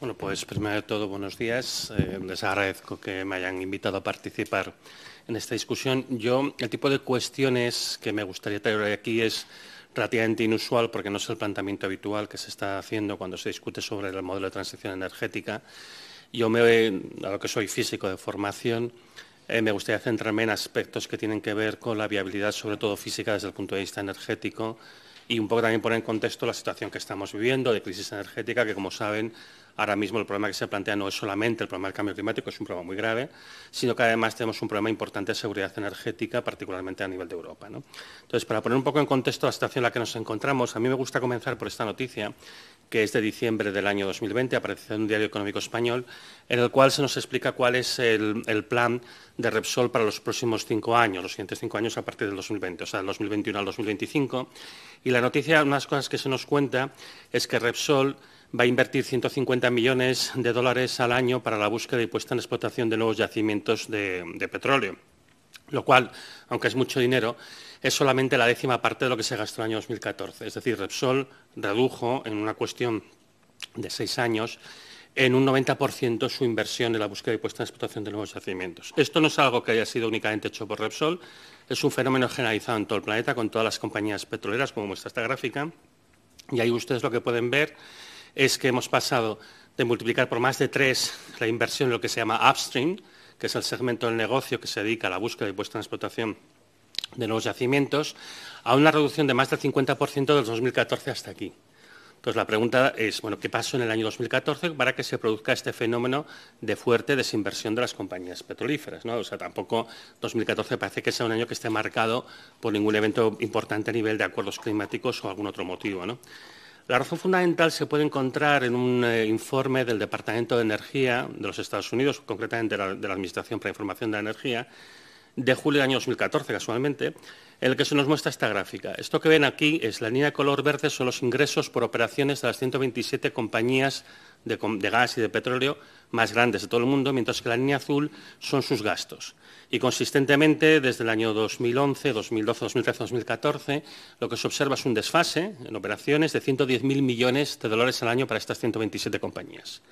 Bueno, pues primero de todo, buenos días. Eh, les agradezco que me hayan invitado a participar en esta discusión. Yo, el tipo de cuestiones que me gustaría traer hoy aquí es relativamente inusual porque no es el planteamiento habitual que se está haciendo cuando se discute sobre el modelo de transición energética. Yo, me, a lo que soy físico de formación, eh, me gustaría centrarme en aspectos que tienen que ver con la viabilidad, sobre todo física, desde el punto de vista energético, y un poco también poner en contexto la situación que estamos viviendo de crisis energética, que como saben, ahora mismo el problema que se plantea no es solamente el problema del cambio climático, es un problema muy grave, sino que además tenemos un problema importante de seguridad energética, particularmente a nivel de Europa. Entonces, para poner un poco en contexto la situación en la que nos encontramos, a mí me gusta comenzar por esta noticia, que es de diciembre del año 2020, aparece en un diario económico español, en el cual se nos explica cuál es el, plan de Repsol para los próximos cinco años, los siguientes cinco años a partir del 2020, o sea, del 2021 al 2025. Y la noticia, unas cosas que se nos cuenta es que Repsol va a invertir 150 millones de dólares al año para la búsqueda y puesta en explotación de nuevos yacimientos de petróleo, lo cual, aunque es mucho dinero, es solamente la décima parte de lo que se gastó en el año 2014. Es decir, Repsol redujo en una cuestión de seis años en un 90% su inversión en la búsqueda y puesta en explotación de nuevos yacimientos. Esto no es algo que haya sido únicamente hecho por Repsol, es un fenómeno generalizado en todo el planeta con todas las compañías petroleras, como muestra esta gráfica. Y ahí ustedes lo que pueden ver es que hemos pasado de multiplicar por más de tres la inversión en lo que se llama upstream, que es el segmento del negocio que se dedica a la búsqueda y puesta en explotación de nuevos yacimientos a una reducción de más del 50% del 2014 hasta aquí. Entonces, la pregunta es, bueno, ¿qué pasó en el año 2014 para que se produzca este fenómeno de fuerte desinversión de las compañías petrolíferas? ¿no? O sea, tampoco 2014 parece que sea un año que esté marcado por ningún evento importante a nivel de acuerdos climáticos o algún otro motivo. La razón fundamental se puede encontrar en un eh, informe del Departamento de Energía de los Estados Unidos, concretamente de la Administración para la Información de la Energía, de julio del año 2014, casualmente, en el que se nos muestra esta gráfica. Esto que ven aquí es la línea de color verde, son los ingresos por operaciones de las 127 compañías de, de, gas y de petróleo más grandes de todo el mundo, mientras que la línea azul son sus gastos. Y consistentemente, desde el año 2011, 2012, 2013, 2014, lo que se observa es un desfase en operaciones de 110.000 millones de dólares al año para estas 127 compañías.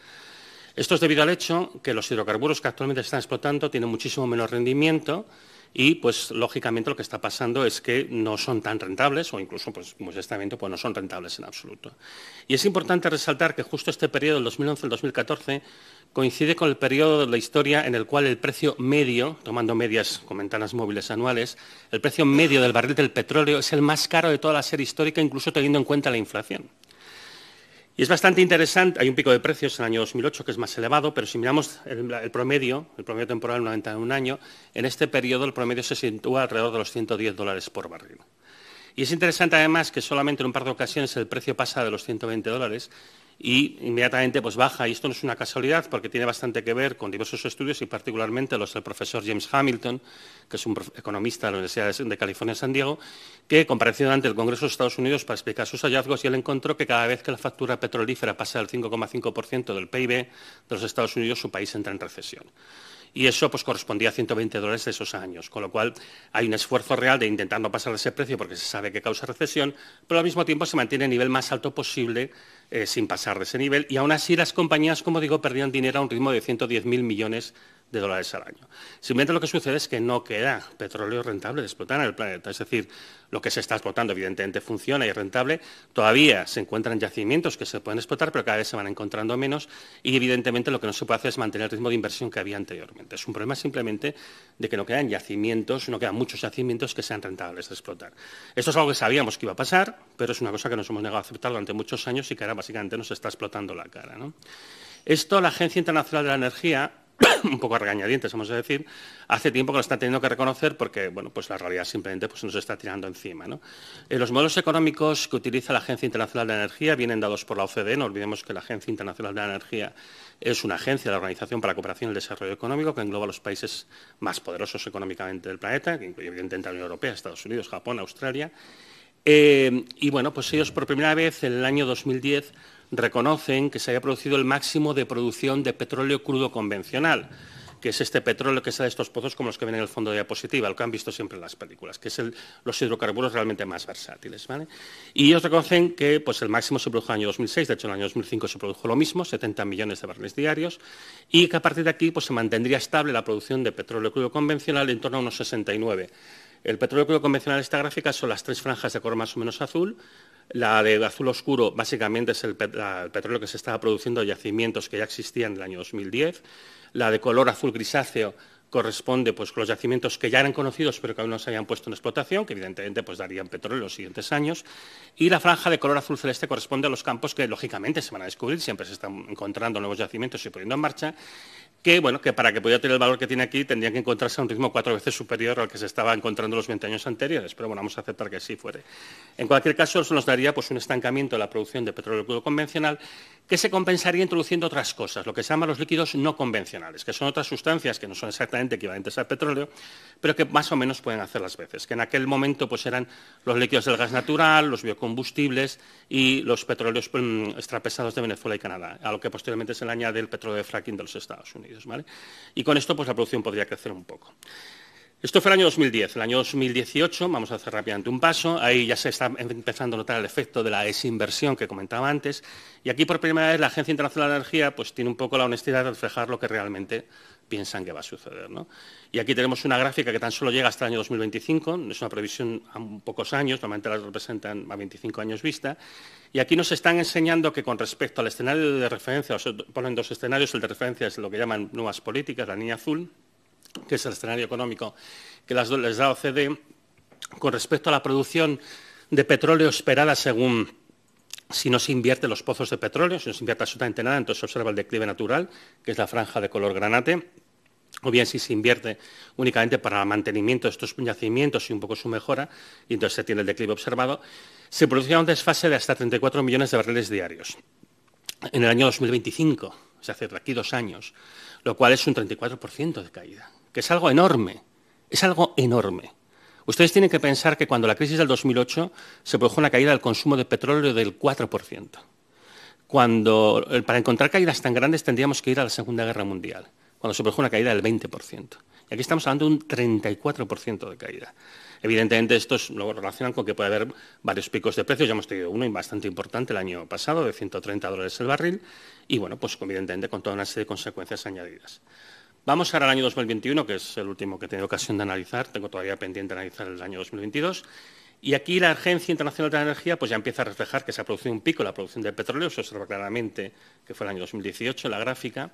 Esto es debido al hecho que los hidrocarburos que actualmente están explotando tienen muchísimo menos rendimiento y, pues, lógicamente lo que está pasando es que no son tan rentables o incluso, pues, este pues no son rentables en absoluto. Y es importante resaltar que justo este periodo, el 2011 2014, coincide con el periodo de la historia en el cual el precio medio, tomando medias con ventanas móviles anuales, el precio medio del barril del petróleo es el más caro de toda la serie histórica, incluso teniendo en cuenta la inflación. Y es bastante interesante, hay un pico de precios en el año 2008 que es más elevado, pero si miramos el, promedio, el promedio temporal en un año, en este periodo el promedio se sitúa alrededor de los 110 dólares por barril. Y es interesante además que solamente en un par de ocasiones el precio pasa de los 120 dólares y inmediatamente pues baja. Y esto no es una casualidad porque tiene bastante que ver con diversos estudios y particularmente los del profesor James Hamilton, que es un economista de la Universidad de California en San Diego, que compareció ante el Congreso de Estados Unidos para explicar sus hallazgos y él encontró que cada vez que la factura petrolífera pasa del 5,5% del PIB de los Estados Unidos, su país entra en recesión y eso pues, correspondía a 120 dólares de esos años, con lo cual hay un esfuerzo real de intentar no pasar ese precio porque se sabe que causa recesión, pero al mismo tiempo se mantiene el nivel más alto posible eh, sin pasar de ese nivel. Y aún así las compañías, como digo, perdían dinero a un ritmo de 110.000 millones de dólares al año. Simplemente lo que sucede es que no queda petróleo rentable de explotar en el planeta. Es decir, lo que se está explotando evidentemente funciona y es rentable. Todavía se encuentran yacimientos que se pueden explotar, pero cada vez se van encontrando menos y evidentemente lo que no se puede hacer es mantener el ritmo de inversión que había anteriormente. Es un problema simplemente de que no quedan yacimientos, no quedan muchos yacimientos que sean rentables de explotar. Esto es algo que sabíamos que iba a pasar, pero es una cosa que nos hemos negado a aceptar durante muchos años y que ahora básicamente nos está explotando la cara. Esto la Agencia Internacional de la Energía un poco regañadientes, vamos a decir, hace tiempo que lo están teniendo que reconocer porque, bueno, pues la realidad simplemente pues, nos está tirando encima. Eh, los modelos económicos que utiliza la Agencia Internacional de la Energía vienen dados por la OCDE, no olvidemos que la Agencia Internacional de la Energía es una agencia de la Organización para la Cooperación y el Desarrollo Económico que engloba a los países más poderosos económicamente del planeta, que incluye evidentemente a la Unión Europea, Estados Unidos, Japón, Australia. Eh, y bueno, pues ellos por primera vez en el año 2010 reconocen que se haya producido el máximo de producción de petróleo crudo convencional, que es este petróleo que sale de estos pozos como los que ven en el fondo de diapositiva, lo que han visto siempre en las películas, que es los hidrocarburos realmente más versátiles. Y ellos reconocen que pues, el máximo se produjo en el año 2006, de hecho en el año 2005 se produjo lo mismo, 70 millones de barriles diarios, y que a partir de aquí pues, se mantendría estable la producción de petróleo crudo convencional en torno a unos 69. El petróleo crudo convencional de esta gráfica son las tres franjas de color más o menos azul, la de azul oscuro básicamente es el, petróleo que se estaba produciendo en yacimientos que ya existían en el año 2010. La de color azul grisáceo corresponde pues, con los yacimientos que ya eran conocidos pero que aún no se habían puesto en explotación, que evidentemente pues, darían petróleo en los siguientes años. Y la franja de color azul celeste corresponde a los campos que lógicamente se van a descubrir, siempre se están encontrando nuevos yacimientos y poniendo en marcha que, bueno, que para que pudiera tener el valor que tiene aquí tendría que encontrarse a un ritmo cuatro veces superior al que se estaba encontrando los 20 años anteriores, pero bueno, vamos a aceptar que así fuere. En cualquier caso, eso nos daría pues, un estancamiento de la producción de petróleo crudo convencional que se compensaría introduciendo otras cosas, lo que se llama los líquidos no convencionales, que son otras sustancias que no son exactamente equivalentes al petróleo, pero que más o menos pueden hacer las veces, que en aquel momento pues, eran los líquidos del gas natural, los biocombustibles y los petróleos mm, extrapesados de Venezuela y Canadá, a lo que posteriormente se le añade el petróleo de fracking de los Estados Unidos. Y con esto pues, la producción podría crecer un poco. Esto fue el año 2010. El año 2018, vamos a hacer rápidamente un paso, ahí ya se está empezando a notar el efecto de la desinversión que comentaba antes, y aquí por primera vez la Agencia Internacional de Energía pues, tiene un poco la honestidad de reflejar lo que realmente piensan que va a suceder. ¿no? Y aquí tenemos una gráfica que tan solo llega hasta el año 2025, es una previsión a pocos años, normalmente las representan a 25 años vista, y aquí nos están enseñando que con respecto al escenario de referencia, o ponen dos escenarios, el de referencia es lo que llaman nuevas políticas, la línea azul, que es el escenario económico que las, les da OCDE, con respecto a la producción de petróleo esperada según si no se invierte en los pozos de petróleo, si no se invierte absolutamente nada, entonces se observa el declive natural, que es la franja de color granate, o bien si se invierte únicamente para el mantenimiento de estos yacimientos y un poco su mejora, y entonces se tiene el declive observado, se produce un desfase de hasta 34 millones de barriles diarios. En el año 2025, o sea, hace aquí dos años, lo cual es un 34% de caída, que es algo enorme, es algo enorme. Ustedes tienen que pensar que cuando la crisis del 2008 se produjo una caída del consumo de petróleo del 4%. Cuando, eh, para encontrar caídas tan grandes tendríamos que ir a la Segunda Guerra Mundial, cuando se produjo una caída del 20%. Y aquí estamos hablando de un 34% de caída. Evidentemente, estos lo relacionan con que puede haber varios picos de precios. Ya hemos tenido uno bastante importante el año pasado, de 130 dólares el barril, y bueno, pues evidentemente con toda una serie de consecuencias añadidas. Vamos ahora al año 2021, que es el último que he tenido ocasión de analizar. Tengo todavía pendiente de analizar el año 2022. Y aquí la Agencia Internacional de la Energía pues ya empieza a reflejar que se ha producido un pico en la producción de petróleo, se observa claramente que fue el año 2018 la gráfica.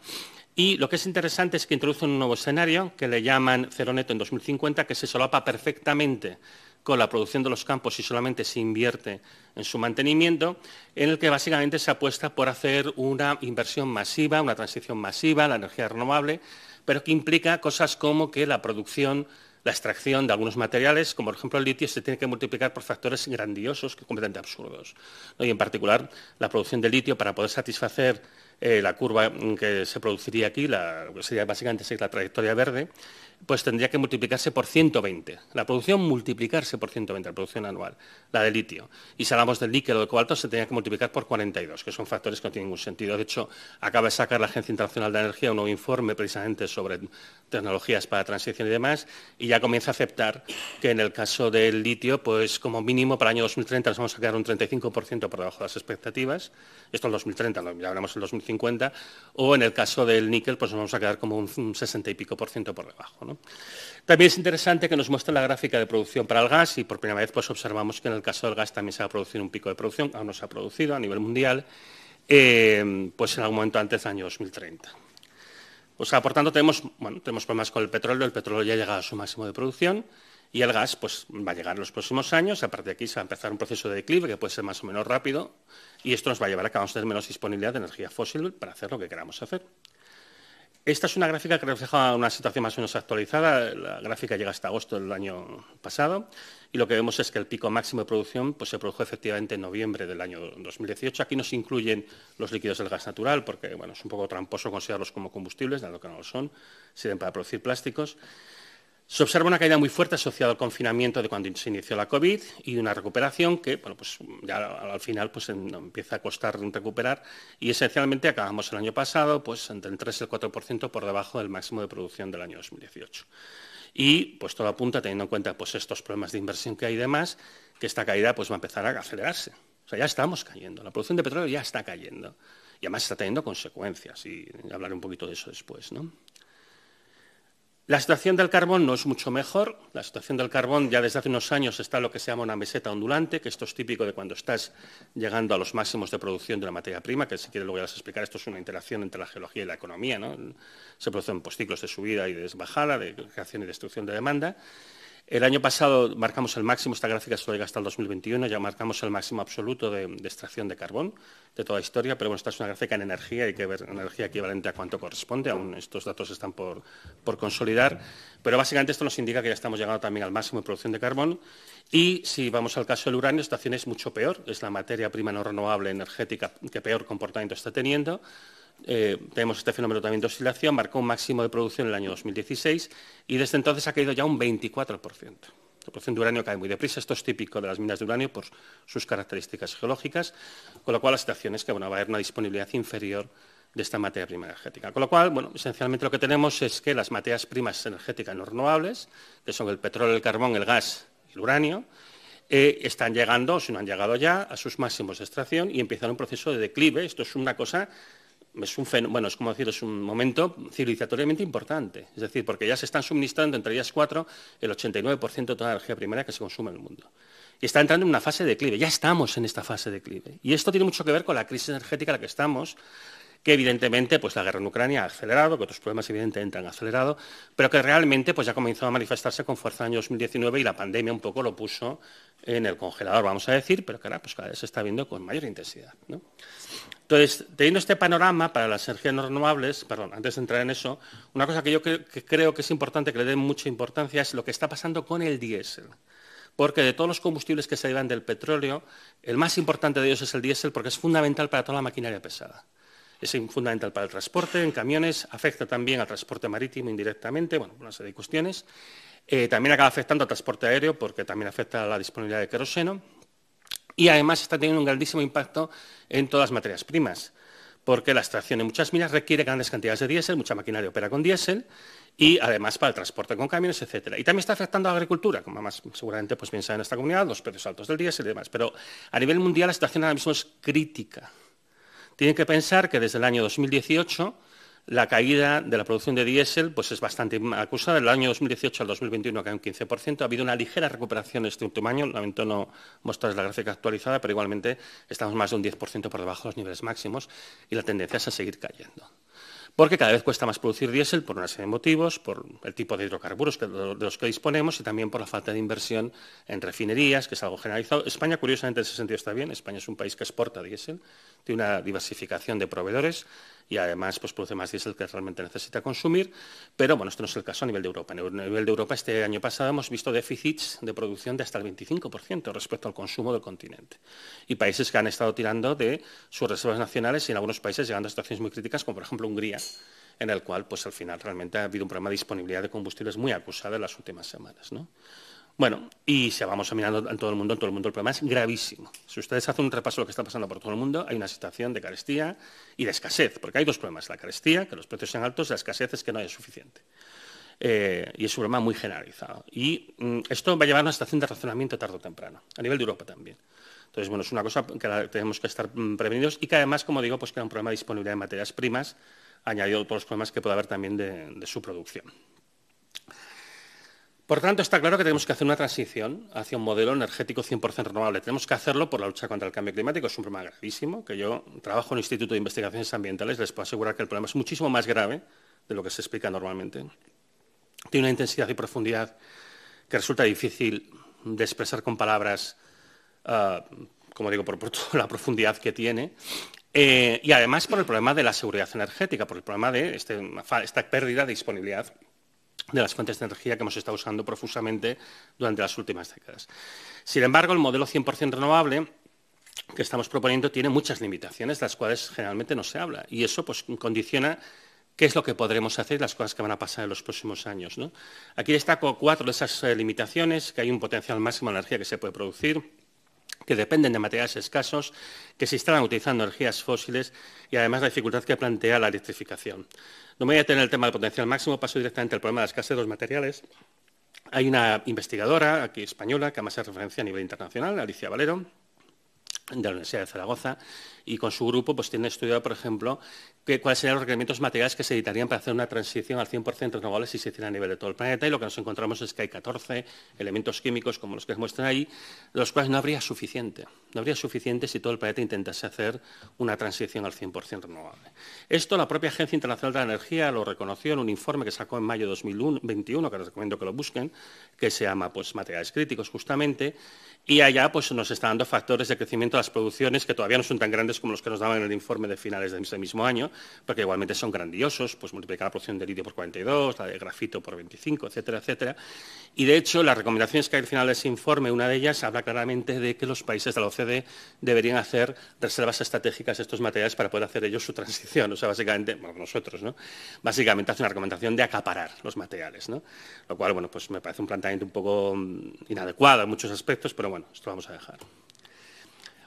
Y lo que es interesante es que introducen un nuevo escenario que le llaman cero neto en 2050, que se solapa perfectamente con la producción de los campos y solamente se invierte en su mantenimiento, en el que básicamente se apuesta por hacer una inversión masiva, una transición masiva a la energía renovable pero que implica cosas como que la producción, la extracción de algunos materiales, como por ejemplo el litio, se tiene que multiplicar por factores grandiosos, que completamente absurdos. Y en particular, la producción de litio para poder satisfacer eh, la curva mm, que se produciría aquí, la, sería básicamente la trayectoria verde, pues tendría que multiplicarse por 120. La producción multiplicarse por 120, la producción anual, la de litio. Y si hablamos del níquel o del cobalto, se tendría que multiplicar por 42, que son factores que no tienen ningún sentido. De hecho, acaba de sacar la Agencia Internacional de Energía un nuevo informe precisamente sobre tecnologías para transición y demás, y ya comienza a aceptar que en el caso del litio, pues como mínimo para el año 2030 nos vamos a quedar un 35% por debajo de las expectativas, esto en 2030, ya hablamos en 2050, o en el caso del níquel, pues nos vamos a quedar como un 60 y pico por ciento por debajo. También es interesante que nos muestre la gráfica de producción para el gas y por primera vez pues, observamos que en el caso del gas también se va a producir un pico de producción, aún no se ha producido a nivel mundial, eh, pues en algún momento antes del año 2030. O sea, por tanto, tenemos, problemas con el petróleo, el petróleo ya ha llegado a su máximo de producción y el gas pues, va a llegar en los próximos años, a partir de aquí se va a empezar un proceso de declive que puede ser más o menos rápido y esto nos va a llevar a que vamos a tener menos disponibilidad de energía fósil para hacer lo que queramos hacer. Esta es una gráfica que refleja una situación más o menos actualizada. La gráfica llega hasta agosto del año pasado y lo que vemos es que el pico máximo de producción pues, se produjo efectivamente en noviembre del año 2018. Aquí no se incluyen los líquidos del gas natural porque bueno, es un poco tramposo considerarlos como combustibles, dado que no lo son, sirven para producir plásticos. Se observa una caída muy fuerte asociada al confinamiento de cuando se inició la COVID y una recuperación que, bueno, pues ya al final pues em, empieza a costar recuperar y esencialmente acabamos el año pasado pues entre el 3 y el 4% por debajo del máximo de producción del año 2018. Y pues todo apunta teniendo en cuenta pues estos problemas de inversión que hay y demás, que esta caída pues va a empezar a acelerarse. O sea, ya estamos cayendo, la producción de petróleo ya está cayendo y además está teniendo consecuencias y hablaré un poquito de eso después, ¿no? La situación del carbón no es mucho mejor. La situación del carbón ya desde hace unos años está lo que se llama una meseta ondulante, que esto es típico de cuando estás llegando a los máximos de producción de la materia prima, que si quieres luego ya a explicar, esto es una interacción entre la geología y la economía. ¿no? Se producen pues, ciclos de subida y de bajada, de creación y destrucción de demanda. El año pasado marcamos el máximo, esta gráfica solo llega hasta el 2021, ya marcamos el máximo absoluto de, extracción de carbón de toda la historia, pero bueno, esta es una gráfica en energía, hay que ver energía equivalente a cuánto corresponde, aún estos datos están por, consolidar, pero básicamente esto nos indica que ya estamos llegando también al máximo de producción de carbón y si vamos al caso del uranio, esta situación es mucho peor, es la materia prima no renovable energética que peor comportamiento está teniendo, eh, tenemos este fenómeno también de oscilación, marcó un máximo de producción en el año 2016 y desde entonces ha caído ya un 24%. El producción de uranio cae muy deprisa, esto es típico de las minas de uranio por sus características geológicas, con lo cual la situación es que va a haber una disponibilidad inferior de esta materia prima energética. Con lo cual, bueno, esencialmente lo que tenemos es que las materias primas energéticas no renovables, que son el petróleo, el carbón, el gas y el uranio, eh, están llegando, si no han llegado ya, a sus máximos de extracción y empiezan un proceso de declive. Esto es una cosa es un bueno, es como decir, un momento civilizatoriamente importante. Es decir, porque ya se están suministrando entre ellas cuatro el 89% de toda la energía primaria que se consume en el mundo. Y está entrando en una fase de declive. Ya estamos en esta fase de declive. Y esto tiene mucho que ver con la crisis energética en la que estamos, que evidentemente pues, la guerra en Ucrania ha acelerado, que otros problemas evidentemente han acelerado, pero que realmente pues, ya comenzó a manifestarse con fuerza en el año 2019 y la pandemia un poco lo puso en el congelador, vamos a decir, pero que ahora pues, cada vez se está viendo con mayor intensidad. Entonces, teniendo este panorama para las energías no renovables, perdón, antes de entrar en eso, una cosa que yo creo que, creo que es importante que le den mucha importancia es lo que está pasando con el diésel porque de todos los combustibles que se derivan del petróleo, el más importante de ellos es el diésel porque es fundamental para toda la maquinaria pesada es fundamental para el transporte en camiones, afecta también al transporte marítimo indirectamente, bueno, una serie de cuestiones. Eh, también acaba afectando al transporte aéreo porque también afecta a la disponibilidad de queroseno y además está teniendo un grandísimo impacto en todas las materias primas porque la extracción de muchas minas requiere grandes cantidades de diésel, mucha maquinaria opera con diésel y además para el transporte con camiones, etcétera. Y también está afectando a la agricultura, como más seguramente pues, piensa en esta comunidad, los precios altos del diésel y demás. Pero a nivel mundial la situación ahora mismo es crítica. Tienen que pensar que desde el año 2018 la caída de la producción de diésel pues es bastante acusada. Del año 2018 al 2021 caído un 15%. Ha habido una ligera recuperación este último año. Lamento no mostrarles la gráfica actualizada, pero igualmente estamos más de un 10% por debajo de los niveles máximos y la tendencia es a seguir cayendo porque cada vez cuesta más producir diésel por una serie de motivos, por el tipo de hidrocarburos que, de los que disponemos y también por la falta de inversión en refinerías, que es algo generalizado. España, curiosamente, en ese sentido está bien. España es un país que exporta diésel, tiene una diversificación de proveedores y además pues, produce más diésel que realmente necesita consumir. Pero bueno, esto no es el caso a nivel de Europa. A nivel de Europa, este año pasado hemos visto déficits de producción de hasta el 25% respecto al consumo del continente. Y países que han estado tirando de sus reservas nacionales y en algunos países llegando a situaciones muy críticas, como por ejemplo Hungría en el cual pues al final realmente ha habido un problema de disponibilidad de combustibles muy acusado en las últimas semanas. ¿no? Bueno, y si vamos a mirar en todo el mundo, en todo el mundo el problema es gravísimo. Si ustedes hacen un repaso de lo que está pasando por todo el mundo, hay una situación de carestía y de escasez, porque hay dos problemas, la carestía, que los precios sean altos, la escasez es que no haya suficiente. Eh, y es un problema muy generalizado. Y mm, esto va a llevar a una situación de razonamiento tarde o temprano, a nivel de Europa también. Entonces, bueno, es una cosa que tenemos que estar mm, prevenidos y que además, como digo, pues crea un problema de disponibilidad de materias primas, añadido a todos los problemas que puede haber también de su producción. Por tanto, está claro que tenemos que hacer una transición hacia un modelo energético 100% renovable. Tenemos que hacerlo por la lucha contra el cambio climático. Es un problema gravísimo, que yo trabajo en el Instituto de Investigaciones Ambientales, les puedo asegurar que el problema es muchísimo más grave de lo que se explica normalmente. Tiene una intensidad y profundidad que resulta difícil de expresar con palabras, ah, como digo, por, toda la profundidad que tiene. Eh, y además por el problema de la seguridad energética, por el problema de este, esta pérdida de disponibilidad de las fuentes de energía que hemos estado usando profusamente durante las últimas décadas. Sin embargo, el modelo 100% renovable que estamos proponiendo tiene muchas limitaciones, las cuales generalmente no se habla, y eso pues, condiciona qué es lo que podremos hacer y las cosas que van a pasar en los próximos años. Aquí destaco cuatro de esas eh, limitaciones, que hay un potencial máximo de energía que se puede producir, que dependen de materiales escasos, que se instalan utilizando energías fósiles y además la dificultad que plantea la electrificación. No me voy a tener el tema del potencial máximo, paso directamente al problema de la escasez de los materiales. Hay una investigadora aquí española que además hace referencia a nivel internacional, Alicia Valero, de la Universidad de Zaragoza y con su grupo pues tiene estudiado, por ejemplo, cuáles serían los requerimientos materiales que se editarían para hacer una transición al 100% renovable si se hiciera a nivel de todo el planeta y lo que nos encontramos es que hay 14 elementos químicos como los que se muestran ahí, los cuales no habría suficiente. No habría suficiente si todo el planeta intentase hacer una transición al 100% renovable. Esto la propia Agencia Internacional de la Energía lo reconoció en un informe que sacó en mayo de 2021, que les recomiendo que lo busquen, que se llama pues, Materiales Críticos justamente, y allá pues, nos está dando factores de crecimiento las producciones, que todavía no son tan grandes como los que nos daban en el informe de finales de ese mismo año, porque igualmente son grandiosos, pues multiplicar la producción de litio por 42, la de grafito por 25, etcétera, etcétera. Y, de hecho, las recomendaciones que hay al final de ese informe, una de ellas habla claramente de que los países de la OCDE deberían hacer reservas estratégicas de estos materiales para poder hacer ellos su transición. O sea, básicamente, bueno, nosotros, ¿no? Básicamente hace una recomendación de acaparar los materiales, ¿no? Lo cual, bueno, pues me parece un planteamiento un poco mm, inadecuado en muchos aspectos, pero bueno, esto lo vamos a dejar.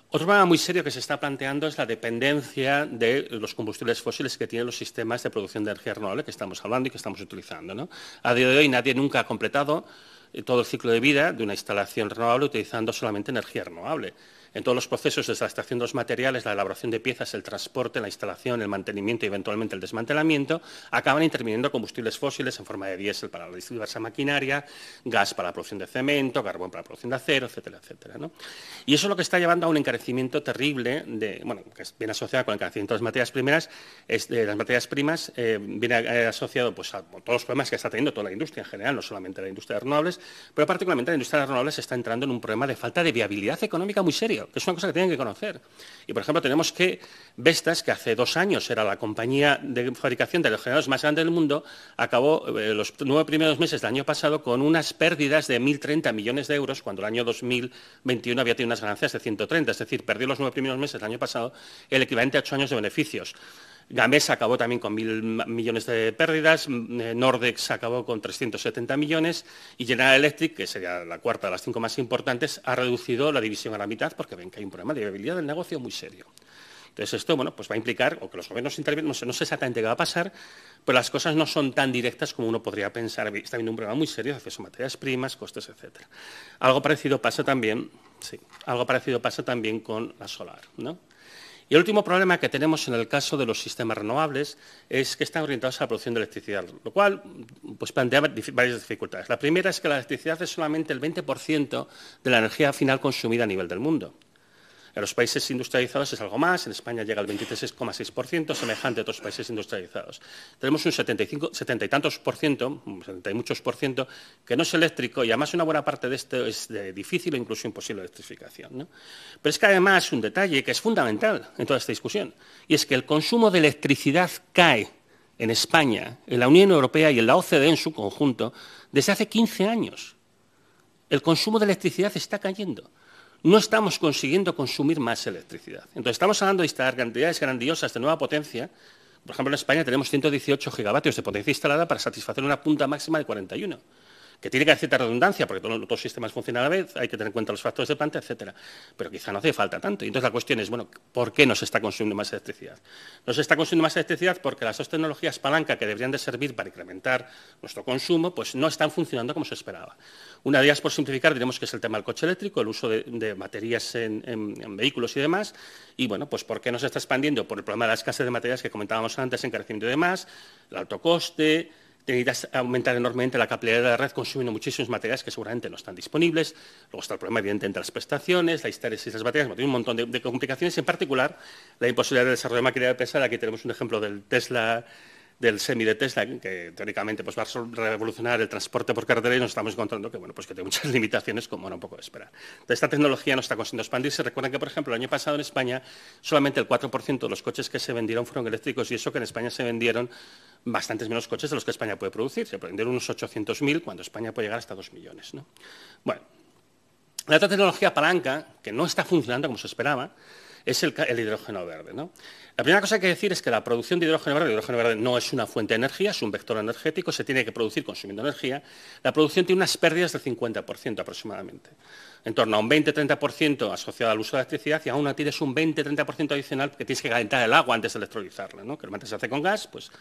Otro problema muy serio que se está planteando es la dependencia de los combustibles fósiles que tienen los sistemas de producción de energía renovable que estamos hablando y que estamos utilizando. A día de hoy nadie nunca ha completado eh, todo el ciclo de vida de una instalación renovable utilizando solamente energía renovable en todos los procesos, desde la extracción de los materiales, la elaboración de piezas, el transporte, la instalación, el mantenimiento y eventualmente el desmantelamiento, acaban interviniendo combustibles fósiles en forma de diésel para la diversa maquinaria, gas para la producción de cemento, carbón para la producción de acero, etcétera, etcétera. Y eso es lo que está llevando a un encarecimiento terrible, de, bueno, que viene asociado con el encarecimiento de las materias las materias primas, eh, viene eh, asociado pues, a todos los problemas que está teniendo toda la industria en general, no solamente la industria de renovables, pero particularmente la industria de renovables está entrando en un problema de falta de viabilidad económica muy serio es una cosa que tienen que conocer. Y, por ejemplo, tenemos que Vestas, que hace dos años era la compañía de fabricación de los generadores más grande del mundo, acabó eh, los nueve primeros meses del año pasado con unas pérdidas de 1.030 millones de euros, cuando el año 2021 había tenido unas ganancias de 130, es decir, perdió los nueve primeros meses del año pasado el equivalente a ocho años de beneficios. Gamesa acabó también con mil millones de pérdidas, mm, eh, Nordex acabó con 370 millones y General Electric, que sería la cuarta de las cinco más importantes, ha reducido la división a la mitad porque ven que hay un problema de viabilidad del negocio muy serio. Entonces esto bueno, pues va a implicar o que los gobiernos intervienen, no sé, exactamente qué va a pasar, pero las cosas no son tan directas como uno podría pensar. Está habiendo un problema muy serio de acceso a materias primas, costes, etc. Algo parecido pasa también, algo parecido pasa también con la solar, ¿no? Y el último problema que tenemos en el caso de los sistemas renovables es que están orientados a la producción de electricidad, lo cual pues, plantea varias dificultades. La primera es que la electricidad es solamente el 20% de la energía final consumida a nivel del mundo. En los países industrializados es algo más, en España llega al 23,6%, semejante a otros países industrializados. Tenemos un 75, 70 y tantos por ciento, 70 y muchos por ciento, que no es eléctrico y además una buena parte de esto es de difícil o incluso imposible electrificación. Pero es que además un detalle que es fundamental en toda esta discusión, y es que el consumo de electricidad cae en España, en la Unión Europea y en la OCDE en su conjunto desde hace 15 años. El consumo de electricidad está cayendo no estamos consiguiendo consumir más electricidad. Entonces, estamos hablando de instalar cantidades grandiosas de nueva potencia. Por ejemplo, en España tenemos 118 gigavatios de potencia instalada para satisfacer una punta máxima de 41 que tiene que haber cierta redundancia, porque todos los sistemas funcionan a la vez, hay que tener en cuenta los factores de planta, etcétera. Pero quizá no hace falta tanto. Y entonces la cuestión es, bueno, ¿por qué nos está consumiendo más electricidad? Nos está consumiendo más electricidad porque las dos tecnologías palanca que deberían de servir para incrementar nuestro consumo, pues no están funcionando como se esperaba. Una de ellas, por simplificar, diremos que es el tema del coche eléctrico, el uso de, baterías en, vehículos y demás. Y bueno, pues ¿por qué no se está expandiendo? Por el problema de la escasez de materias que comentábamos antes, encarecimiento y demás, el alto coste, que aumentar enormemente la capilaridad de la red consumiendo muchísimos materiales que seguramente no están disponibles. Luego está el problema, evidentemente, entre las prestaciones, la histéresis de las baterías, tiene un montón de, de, complicaciones, en particular la imposibilidad de desarrollar maquinaria pesada. Aquí tenemos un ejemplo del Tesla del semi de Tesla, que teóricamente pues, va a revolucionar el transporte por carretera y nos estamos encontrando que, bueno, pues que tiene muchas limitaciones, como era un poco de esperar. Esta tecnología no está consiguiendo expandirse. Recuerden que, por ejemplo, el año pasado en España solamente el 4% de los coches que se vendieron fueron eléctricos y eso que en España se vendieron bastantes menos coches de los que España puede producir. Se vendieron unos 800.000 cuando España puede llegar hasta 2 millones. Bueno, la otra tecnología palanca, que no está funcionando como se esperaba, es el, hidrógeno verde. La primera cosa que hay que decir es que la producción de hidrógeno verde, el hidrógeno verde no es una fuente de energía, es un vector energético, se tiene que producir consumiendo energía. La producción tiene unas pérdidas del 50% aproximadamente en torno a un 20-30% asociado al uso de electricidad y aún tienes un 20-30% adicional que tienes que calentar el agua antes de electrolizarla, ¿no? que normalmente se hace con gas, pues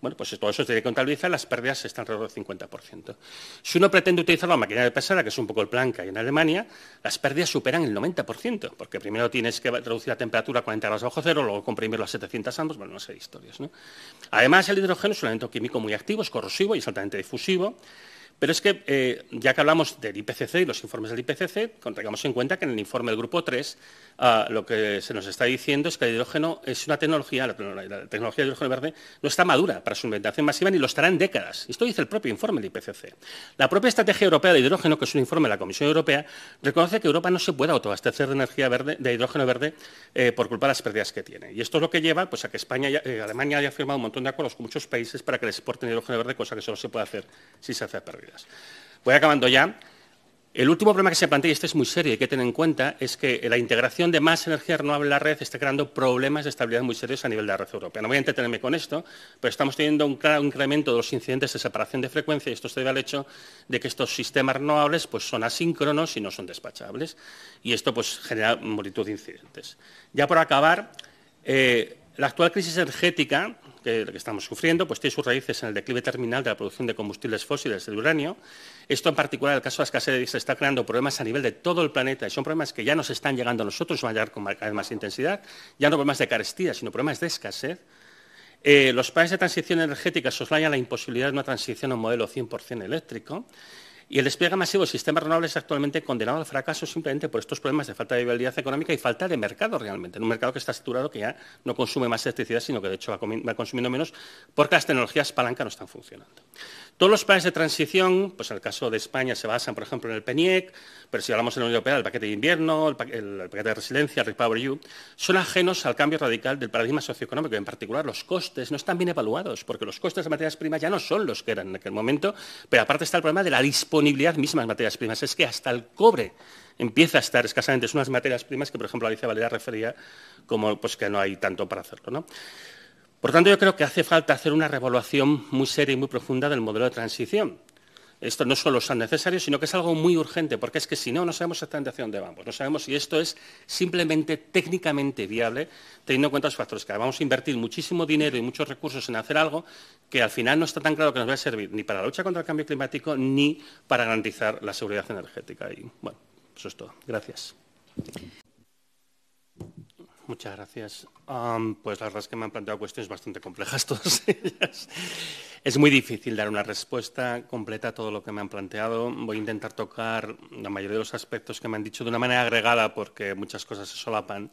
bueno, pues todo eso se tiene que contabilizar, las pérdidas están alrededor del 50%. Si uno pretende utilizar la maquinaria pesada, que es un poco el plan que en Alemania, las pérdidas superan el 90%, porque primero tienes que reducir la temperatura a 40 grados bajo cero, luego comprimirlo a 700 ambos, bueno, no sé historias. ¿no? Además, el hidrógeno es un elemento químico muy activo, es corrosivo y es altamente difusivo. Pero es que, eh, ya que hablamos del IPCC y los informes del IPCC, tengamos en cuenta que en el informe del Grupo 3 ah, lo que se nos está diciendo es que el hidrógeno es una tecnología, la, tecnología de hidrógeno verde no está madura para su inventación masiva ni lo estará en décadas. Esto dice el propio informe del IPCC. La propia Estrategia Europea de Hidrógeno, que es un informe de la Comisión Europea, reconoce que Europa no se puede autoabastecer de energía verde, de hidrógeno verde eh, por culpa de las pérdidas que tiene. Y esto es lo que lleva pues, a que España y eh, Alemania haya firmado un montón de acuerdos con muchos países para que les exporten hidrógeno verde, cosa que solo se puede hacer si se hace a pérdidas. Voy acabando ya. El último problema que se plantea, y este es muy serio y hay que tener en cuenta, es que la integración de más energía renovable en la red está creando problemas de estabilidad muy serios a nivel de la red europea. No voy a entretenerme con esto, pero estamos teniendo un incremento de los incidentes de separación de frecuencia y esto se debe al hecho de que estos sistemas renovables pues, son asíncronos y no son despachables. Y esto pues, genera multitud de incidentes. Ya por acabar, eh, la actual crisis energética que, que estamos sufriendo pues, tiene sus raíces en el declive terminal de la producción de combustibles fósiles del uranio. Esto en particular, el caso de la escasez, se está creando problemas a nivel de todo el planeta y son problemas que ya nos están llegando a nosotros, van a llegar con cada más intensidad, ya no problemas de carestía, sino problemas de escasez. Eh, los países de transición energética soslayan la imposibilidad de una transición a un modelo 100% eléctrico y el despliegue masivo de sistemas renovables es actualmente condenado al fracaso simplemente por estos problemas de falta de viabilidad económica y falta de mercado realmente, en un mercado que está saturado, que ya no consume más electricidad, sino que de hecho va consumiendo menos, porque las tecnologías palanca no están funcionando. Todos los países de transición, pues en el caso de España se basan, por ejemplo, en el PENIEC, pero si hablamos en la Unión Europea, el paquete de invierno, el, paquete de resiliencia, el Repower son ajenos al cambio radical del paradigma socioeconómico. En particular, los costes no están bien evaluados, porque los costes de materias primas ya no son los que eran en aquel momento, pero aparte está el problema de la disponibilidad disponibilidad misma materias primas. Es que hasta el cobre empieza a estar escasamente. Es unas materias primas que, por ejemplo, Alicia Valera refería como pues, que no hay tanto para hacerlo. ¿no? Por tanto, yo creo que hace falta hacer una revaluación muy seria y muy profunda del modelo de transición esto no solo es necesario, sino que es algo muy urgente, porque es que si no, no sabemos exactamente hacia dónde vamos. No sabemos si esto es simplemente técnicamente viable, teniendo en cuenta los factores que vamos a invertir muchísimo dinero y muchos recursos en hacer algo que al final no está tan claro que nos va a servir ni para la lucha contra el cambio climático ni para garantizar la seguridad energética. Y bueno, eso es todo. Gracias. Muchas gracias. pues la verdad es que me han planteado cuestiones bastante complejas todas ellas. Es muy difícil dar una respuesta completa a todo lo que me han planteado. Voy a intentar tocar la mayoría de los aspectos que me han dicho de una manera agregada porque muchas cosas se solapan.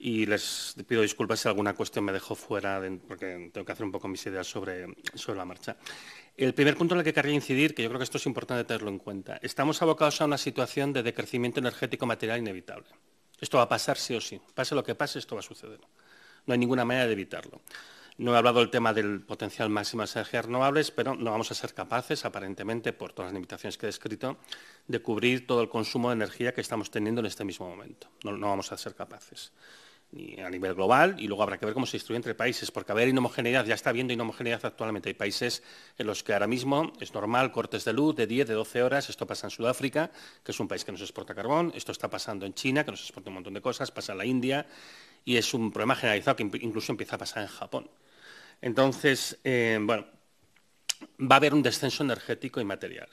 Y les pido disculpas si alguna cuestión me dejó fuera, porque tengo que hacer un poco mis ideas sobre, sobre la marcha. El primer punto en el que querría incidir, que yo creo que esto es importante tenerlo en cuenta, estamos abocados a una situación de decrecimiento energético material inevitable. Esto va a pasar sí o sí. Pase lo que pase, esto va a suceder. No hay ninguna manera de evitarlo. No he hablado del tema del potencial máximo de energías renovables, pero no vamos a ser capaces, aparentemente, por todas las limitaciones que he descrito, de cubrir todo el consumo de energía que estamos teniendo en este mismo momento. no vamos a ser capaces a nivel global y luego habrá que ver cómo se distribuye entre países, porque haber inhomogeneidad, ya está habiendo inhomogeneidad actualmente. Hay países en los que ahora mismo es normal cortes de luz de 10, de 12 horas. Esto pasa en Sudáfrica, que es un país que nos exporta carbón. Esto está pasando en China, que nos exporta un montón de cosas. Pasa en la India y es un problema generalizado que incluso empieza a pasar en Japón. Entonces, eh, bueno, va a haber un descenso energético y material.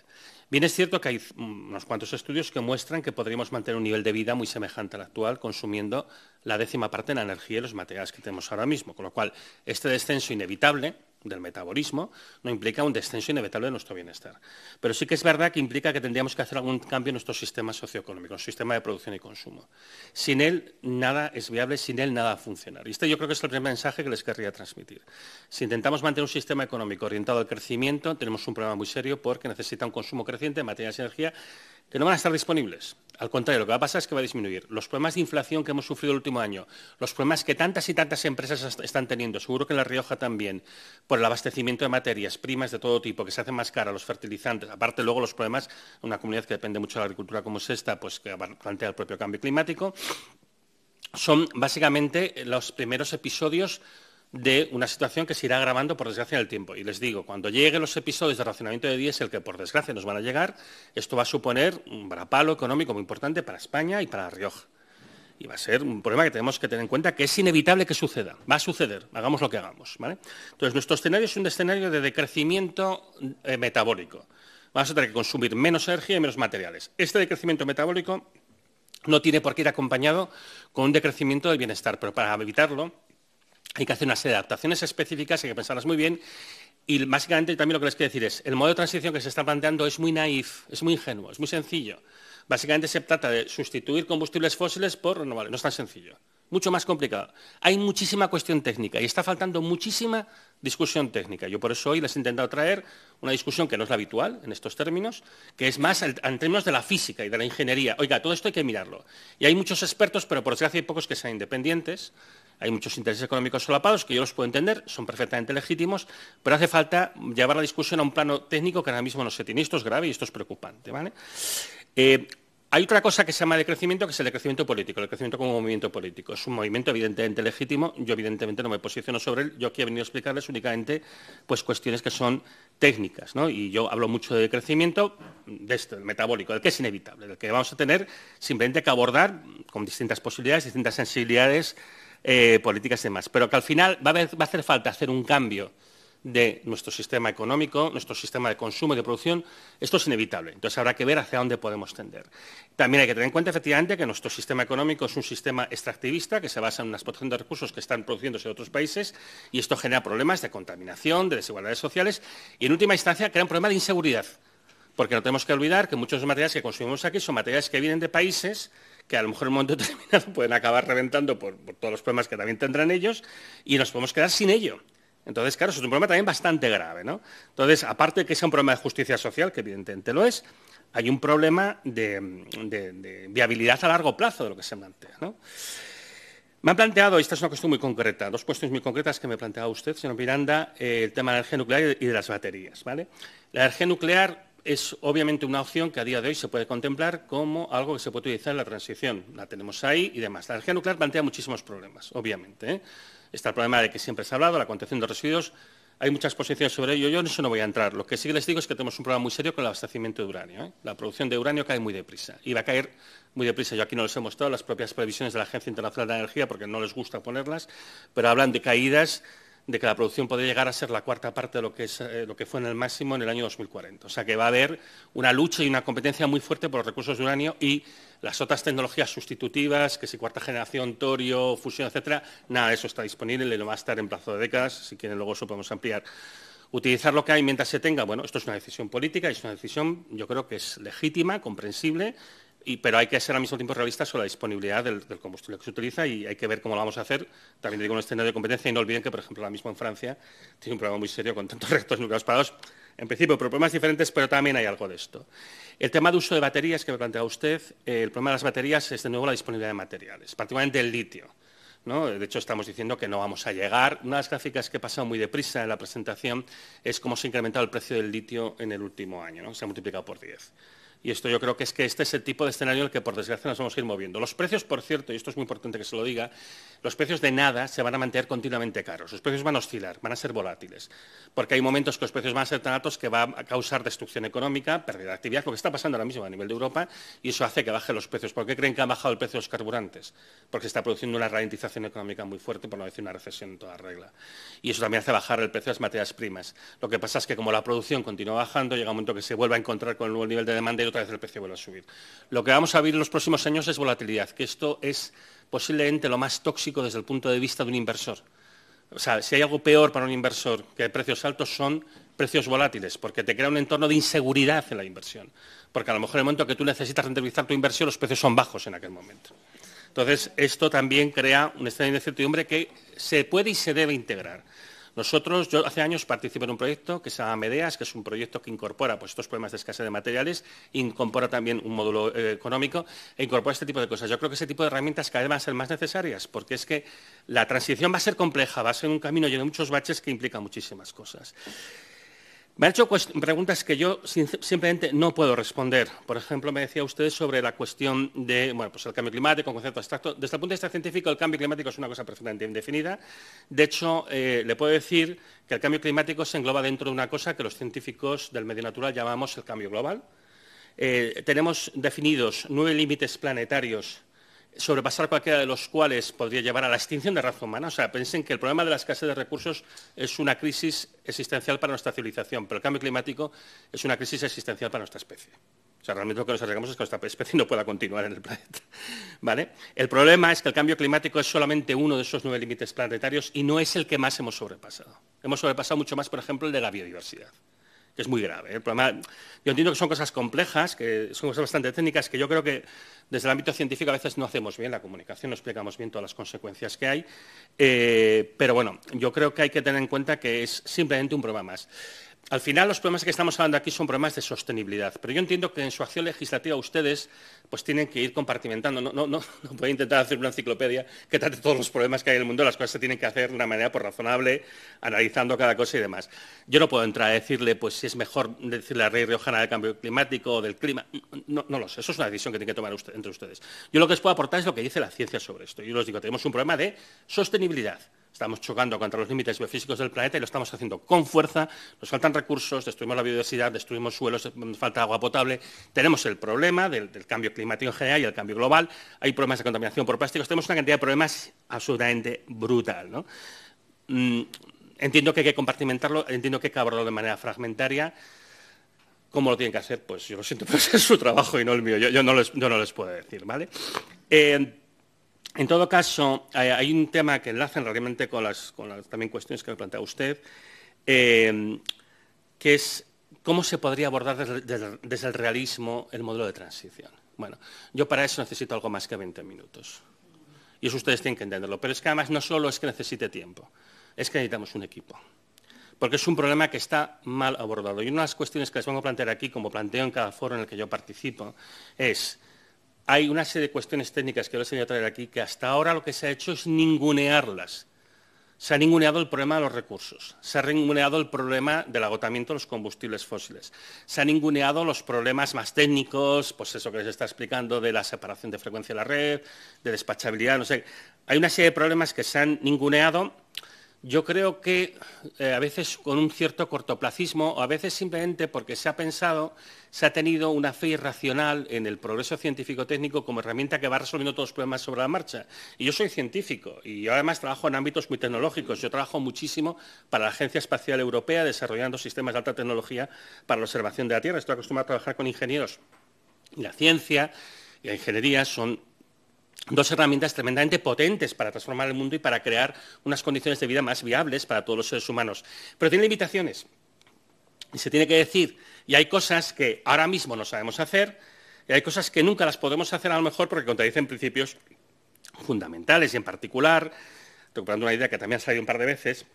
Bien es cierto que hay unos cuantos estudios que muestran que podríamos mantener un nivel de vida muy semejante al actual consumiendo la décima parte de la energía y los materiales que tenemos ahora mismo. Con lo cual, este descenso inevitable del metabolismo no implica un descenso inevitable de nuestro bienestar. Pero sí que es verdad que implica que tendríamos que hacer algún cambio en nuestro sistema socioeconómico, en nuestro sistema de producción y consumo. Sin él nada es viable, sin él nada va a funcionar. Y este yo creo que es el primer mensaje que les querría transmitir. Si intentamos mantener un sistema económico orientado al crecimiento, tenemos un problema muy serio porque necesita un consumo creciente de materias y energía que no van a estar disponibles. Al contrario, lo que va a pasar es que va a disminuir. Los problemas de inflación que hemos sufrido el último año, los problemas que tantas y tantas empresas están teniendo, seguro que en La Rioja también, por el abastecimiento de materias primas de todo tipo, que se hacen más caras, los fertilizantes, aparte luego los problemas, una comunidad que depende mucho de la agricultura como es esta, pues que plantea el propio cambio climático, son básicamente los primeros episodios de una situación que se irá agravando por desgracia en el tiempo. Y les digo, cuando lleguen los episodios de racionamiento de el que por desgracia nos van a llegar, esto va a suponer un varapalo económico muy importante para España y para Rioja. Y va a ser un problema que tenemos que tener en cuenta, que es inevitable que suceda. Va a suceder, hagamos lo que hagamos. Entonces, nuestro escenario es un escenario de decrecimiento eh, metabólico. Vamos a tener que consumir menos energía y menos materiales. Este decrecimiento metabólico no tiene por qué ir acompañado con un decrecimiento del bienestar, pero para evitarlo hay que hacer una serie de adaptaciones específicas, hay que pensarlas muy bien. Y básicamente también lo que les quiero decir es, el modelo de transición que se está planteando es muy naif, es muy ingenuo, es muy sencillo. Básicamente se trata de sustituir combustibles fósiles por renovables, no es tan sencillo mucho más complicado. Hay muchísima cuestión técnica y está faltando muchísima discusión técnica. Yo por eso hoy les he intentado traer una discusión que no es la habitual en estos términos, que es más en términos de la física y de la ingeniería. Oiga, todo esto hay que mirarlo. Y hay muchos expertos, pero por desgracia hay pocos que sean independientes. Hay muchos intereses económicos solapados que yo los puedo entender, son perfectamente legítimos, pero hace falta llevar la discusión a un plano técnico que ahora mismo no se tiene. esto es grave y esto es preocupante. ¿vale? Eh, hay otra cosa que se llama crecimiento, que es el crecimiento político, el crecimiento como movimiento político. Es un movimiento evidentemente legítimo, yo evidentemente no me posiciono sobre él, yo aquí he venido a explicarles únicamente pues, cuestiones que son técnicas, y yo hablo mucho de crecimiento, de esto, del metabólico, del que es inevitable, del que vamos a tener simplemente que abordar con distintas posibilidades, distintas sensibilidades eh, políticas y demás, pero que al final va a hacer falta hacer un cambio de nuestro sistema económico, nuestro sistema de consumo y de producción, esto es inevitable. Entonces habrá que ver hacia dónde podemos tender. También hay que tener en cuenta, efectivamente, que nuestro sistema económico es un sistema extractivista que se basa en una explotación de recursos que están produciéndose en otros países y esto genera problemas de contaminación, de desigualdades sociales y, en última instancia, crea un problema de inseguridad. Porque no tenemos que olvidar que muchos de los materiales que consumimos aquí son materiales que vienen de países que a lo mejor en un momento determinado pueden acabar reventando por todos los problemas que también tendrán ellos y nos podemos quedar sin ello. Entonces, claro, eso es un problema también bastante grave, ¿no? Entonces, aparte de que sea un problema de justicia social, que evidentemente lo es, hay un problema de, viabilidad a largo plazo de lo que se plantea, Me han planteado, y esta es una cuestión muy concreta, dos cuestiones muy concretas que me planteaba usted, señor Miranda, eh, el tema de la energía nuclear y de las baterías, ¿vale? La energía nuclear es obviamente una opción que a día de hoy se puede contemplar como algo que se puede utilizar en la transición. La tenemos ahí y demás. La energía nuclear plantea muchísimos problemas, obviamente. ¿eh? Está el problema de que siempre se ha hablado, la contención de residuos. Hay muchas posiciones sobre ello, yo en eso no voy a entrar. Lo que sí les digo es que tenemos un problema muy serio con el abastecimiento de uranio. ¿eh? La producción de uranio cae muy deprisa y va a caer muy deprisa. Yo aquí no les he mostrado las propias previsiones de la Agencia Internacional de Energía porque no les gusta ponerlas, pero hablan de caídas de que la producción podría llegar a ser la cuarta parte de lo que, eh, fue en el máximo en el año 2040. O sea que va a haber una lucha y una competencia muy fuerte por los recursos de uranio y las otras tecnologías sustitutivas, que si cuarta generación, torio, fusión, etcétera, nada de eso está disponible, lo va a estar en plazo de décadas, si quieren luego eso podemos ampliar. Utilizar lo que hay mientras se tenga, bueno, esto es una decisión política, y es una decisión yo creo que es legítima, comprensible, pero hay que ser al mismo tiempo realistas sobre la disponibilidad del, combustible que se utiliza y hay que ver cómo lo vamos a hacer. También digo un escenario de competencia y no olviden que, por ejemplo, ahora mismo en Francia tiene un problema muy serio con tantos reactores nucleares parados. En principio, problemas diferentes, pero también hay algo de esto. El tema de uso de baterías que me plantea usted, eh, el problema de las baterías es, de nuevo, la disponibilidad de materiales, particularmente el litio. De hecho, estamos diciendo que no vamos a llegar. Una de las gráficas que he pasado muy deprisa en la presentación es cómo se ha incrementado el precio del litio en el último año, se ha multiplicado por 10. Y esto yo creo que es que este es el tipo de escenario en el que, por desgracia, nos vamos a ir moviendo. Los precios, por cierto, y esto es muy importante que se lo diga, los precios de nada se van a mantener continuamente caros. Los precios van a oscilar, van a ser volátiles, porque hay momentos que los precios van a ser tan altos que va a causar destrucción económica, pérdida de actividad, lo que está pasando ahora mismo a nivel de Europa, y eso hace que bajen los precios. ¿Por qué creen que han bajado el precio de los carburantes? Porque se está produciendo una ralentización económica muy fuerte, por no decir una recesión en toda regla. Y eso también hace bajar el precio de las materias primas. Lo que pasa es que como la producción continúa bajando, llega un momento que se vuelva a encontrar con el nuevo nivel de demanda y otra vez el precio vuelve a subir. Lo que vamos a vivir en los próximos años es volatilidad, que esto es posiblemente lo más tóxico desde el punto de vista de un inversor. O sea, si hay algo peor para un inversor que precios altos son precios volátiles, porque te crea un entorno de inseguridad en la inversión. Porque a lo mejor en el momento que tú necesitas rentabilizar tu inversión, los precios son bajos en aquel momento. Entonces, esto también crea un estado de incertidumbre que se puede y se debe integrar. Nosotros, yo hace años participé en un proyecto que se llama Medeas, que es un proyecto que incorpora pues, estos problemas de escasez de materiales, incorpora también un módulo eh, económico e incorpora este tipo de cosas. Yo creo que ese tipo de herramientas cada vez van a ser más necesarias, porque es que la transición va a ser compleja, va a ser un camino lleno de muchos baches que implica muchísimas cosas. Me han hecho preguntas que yo simplemente no puedo responder. Por ejemplo, me decía usted sobre la cuestión del pues cambio climático, un concepto abstracto. Desde el punto de vista científico, el cambio climático es una cosa perfectamente indefinida. De hecho, eh, le puedo decir que el cambio climático se engloba dentro de una cosa que los científicos del medio natural llamamos el cambio global. Eh, tenemos definidos nueve límites planetarios sobrepasar cualquiera de los cuales podría llevar a la extinción de raza humana. O sea, piensen que el problema de la escasez de recursos es una crisis existencial para nuestra civilización, pero el cambio climático es una crisis existencial para nuestra especie. O sea, realmente lo que nos arriesgamos es que nuestra especie no pueda continuar en el planeta. ¿Vale? El problema es que el cambio climático es solamente uno de esos nueve límites planetarios y no es el que más hemos sobrepasado. Hemos sobrepasado mucho más, por ejemplo, el de la biodiversidad que es muy grave. ¿eh? El problema, yo entiendo que son cosas complejas, que son cosas bastante técnicas, que yo creo que desde el ámbito científico a veces no hacemos bien la comunicación, no explicamos bien todas las consecuencias que hay, eh, pero bueno, yo creo que hay que tener en cuenta que es simplemente un problema más. Al final, los problemas que estamos hablando aquí son problemas de sostenibilidad, pero yo entiendo que en su acción legislativa ustedes pues tienen que ir compartimentando. No, no, pueden intentar hacer una enciclopedia que trate todos los problemas que hay en el mundo, las cosas se tienen que hacer de una manera por pues, razonable, analizando cada cosa y demás. Yo no puedo entrar a decirle pues, si es mejor decirle a Rey Riojana del cambio climático o del clima. No, lo sé, eso es una decisión que tienen que tomar entre ustedes. Yo lo que les puedo aportar es lo que dice la ciencia sobre esto. Yo les digo, tenemos un problema de sostenibilidad. Estamos chocando contra los límites biofísicos del planeta y lo estamos haciendo con fuerza. Nos faltan recursos, destruimos la biodiversidad, destruimos suelos, nos mm, falta agua potable. Tenemos el problema del, cambio climático en general y el cambio global. Hay problemas de contaminación por plásticos. Tenemos una cantidad de problemas absolutamente brutal. Mm, entiendo que hay que compartimentarlo, entiendo que hay que abordarlo de manera fragmentaria. ¿Cómo lo tienen que hacer? Pues yo lo siento, pero es su trabajo y no el mío. Yo, no, les, puedo decir, ¿vale? Eh, en todo caso, hay un tema que enlaza realmente con las, también cuestiones que me plantea usted, em, que es cómo se podría abordar desde, desde, el realismo el modelo de transición. Bueno, yo para eso necesito algo más que 20 minutos. Y eso ustedes tienen que entenderlo. Pero es que además no solo es que necesite tiempo, es que necesitamos un equipo. Porque es un problema que está mal abordado. Y una de las cuestiones que les vengo a plantear aquí, como planteo en cada foro en el que yo participo, es hay una serie de cuestiones técnicas que les voy a traer aquí que hasta ahora lo que se ha hecho es ningunearlas. Se ha ninguneado el problema de los recursos, se ha ninguneado el problema del agotamiento de los combustibles fósiles, se han ninguneado los problemas más técnicos, pues eso que les está explicando de la separación de frecuencia de la red, de despachabilidad, no sé. Hay una serie de problemas que se han ninguneado yo creo que eh, a veces con un cierto cortoplacismo, o a veces simplemente porque se ha pensado, se ha tenido una fe irracional en el progreso científico-técnico como herramienta que va resolviendo todos los problemas sobre la marcha. Y yo soy científico y yo además trabajo en ámbitos muy tecnológicos. Yo trabajo muchísimo para la Agencia Espacial Europea desarrollando sistemas de alta tecnología para la observación de la Tierra. Estoy acostumbrado a trabajar con ingenieros. La ciencia y la ingeniería son dos herramientas tremendamente potentes para transformar el mundo y para crear unas condiciones de vida más viables para todos los seres humanos. Pero tiene limitaciones. Y se tiene que decir, y hay cosas que ahora mismo no sabemos hacer, y hay cosas que nunca las podemos hacer a lo mejor porque contradicen principios fundamentales. Y en particular, recuperando una idea que también ha salido un par de veces,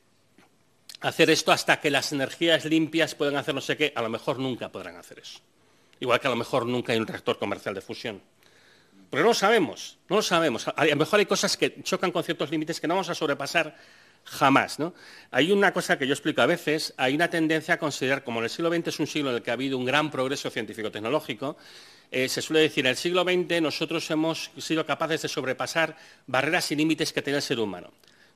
hacer esto hasta que las energías limpias puedan hacer no sé qué, a lo mejor nunca podrán hacer eso. Igual que a lo mejor nunca hay un reactor comercial de fusión. Pero no lo sabemos, no lo sabemos. A lo mejor hay cosas que chocan con ciertos límites que no vamos a sobrepasar jamás. Hay una cosa que yo explico a veces, hay una tendencia a considerar, como el siglo XX es un siglo en el que ha habido un gran progreso científico-tecnológico, eh, se suele decir, en el siglo XX nosotros hemos sido capaces de sobrepasar barreras y límites que tenía el ser humano.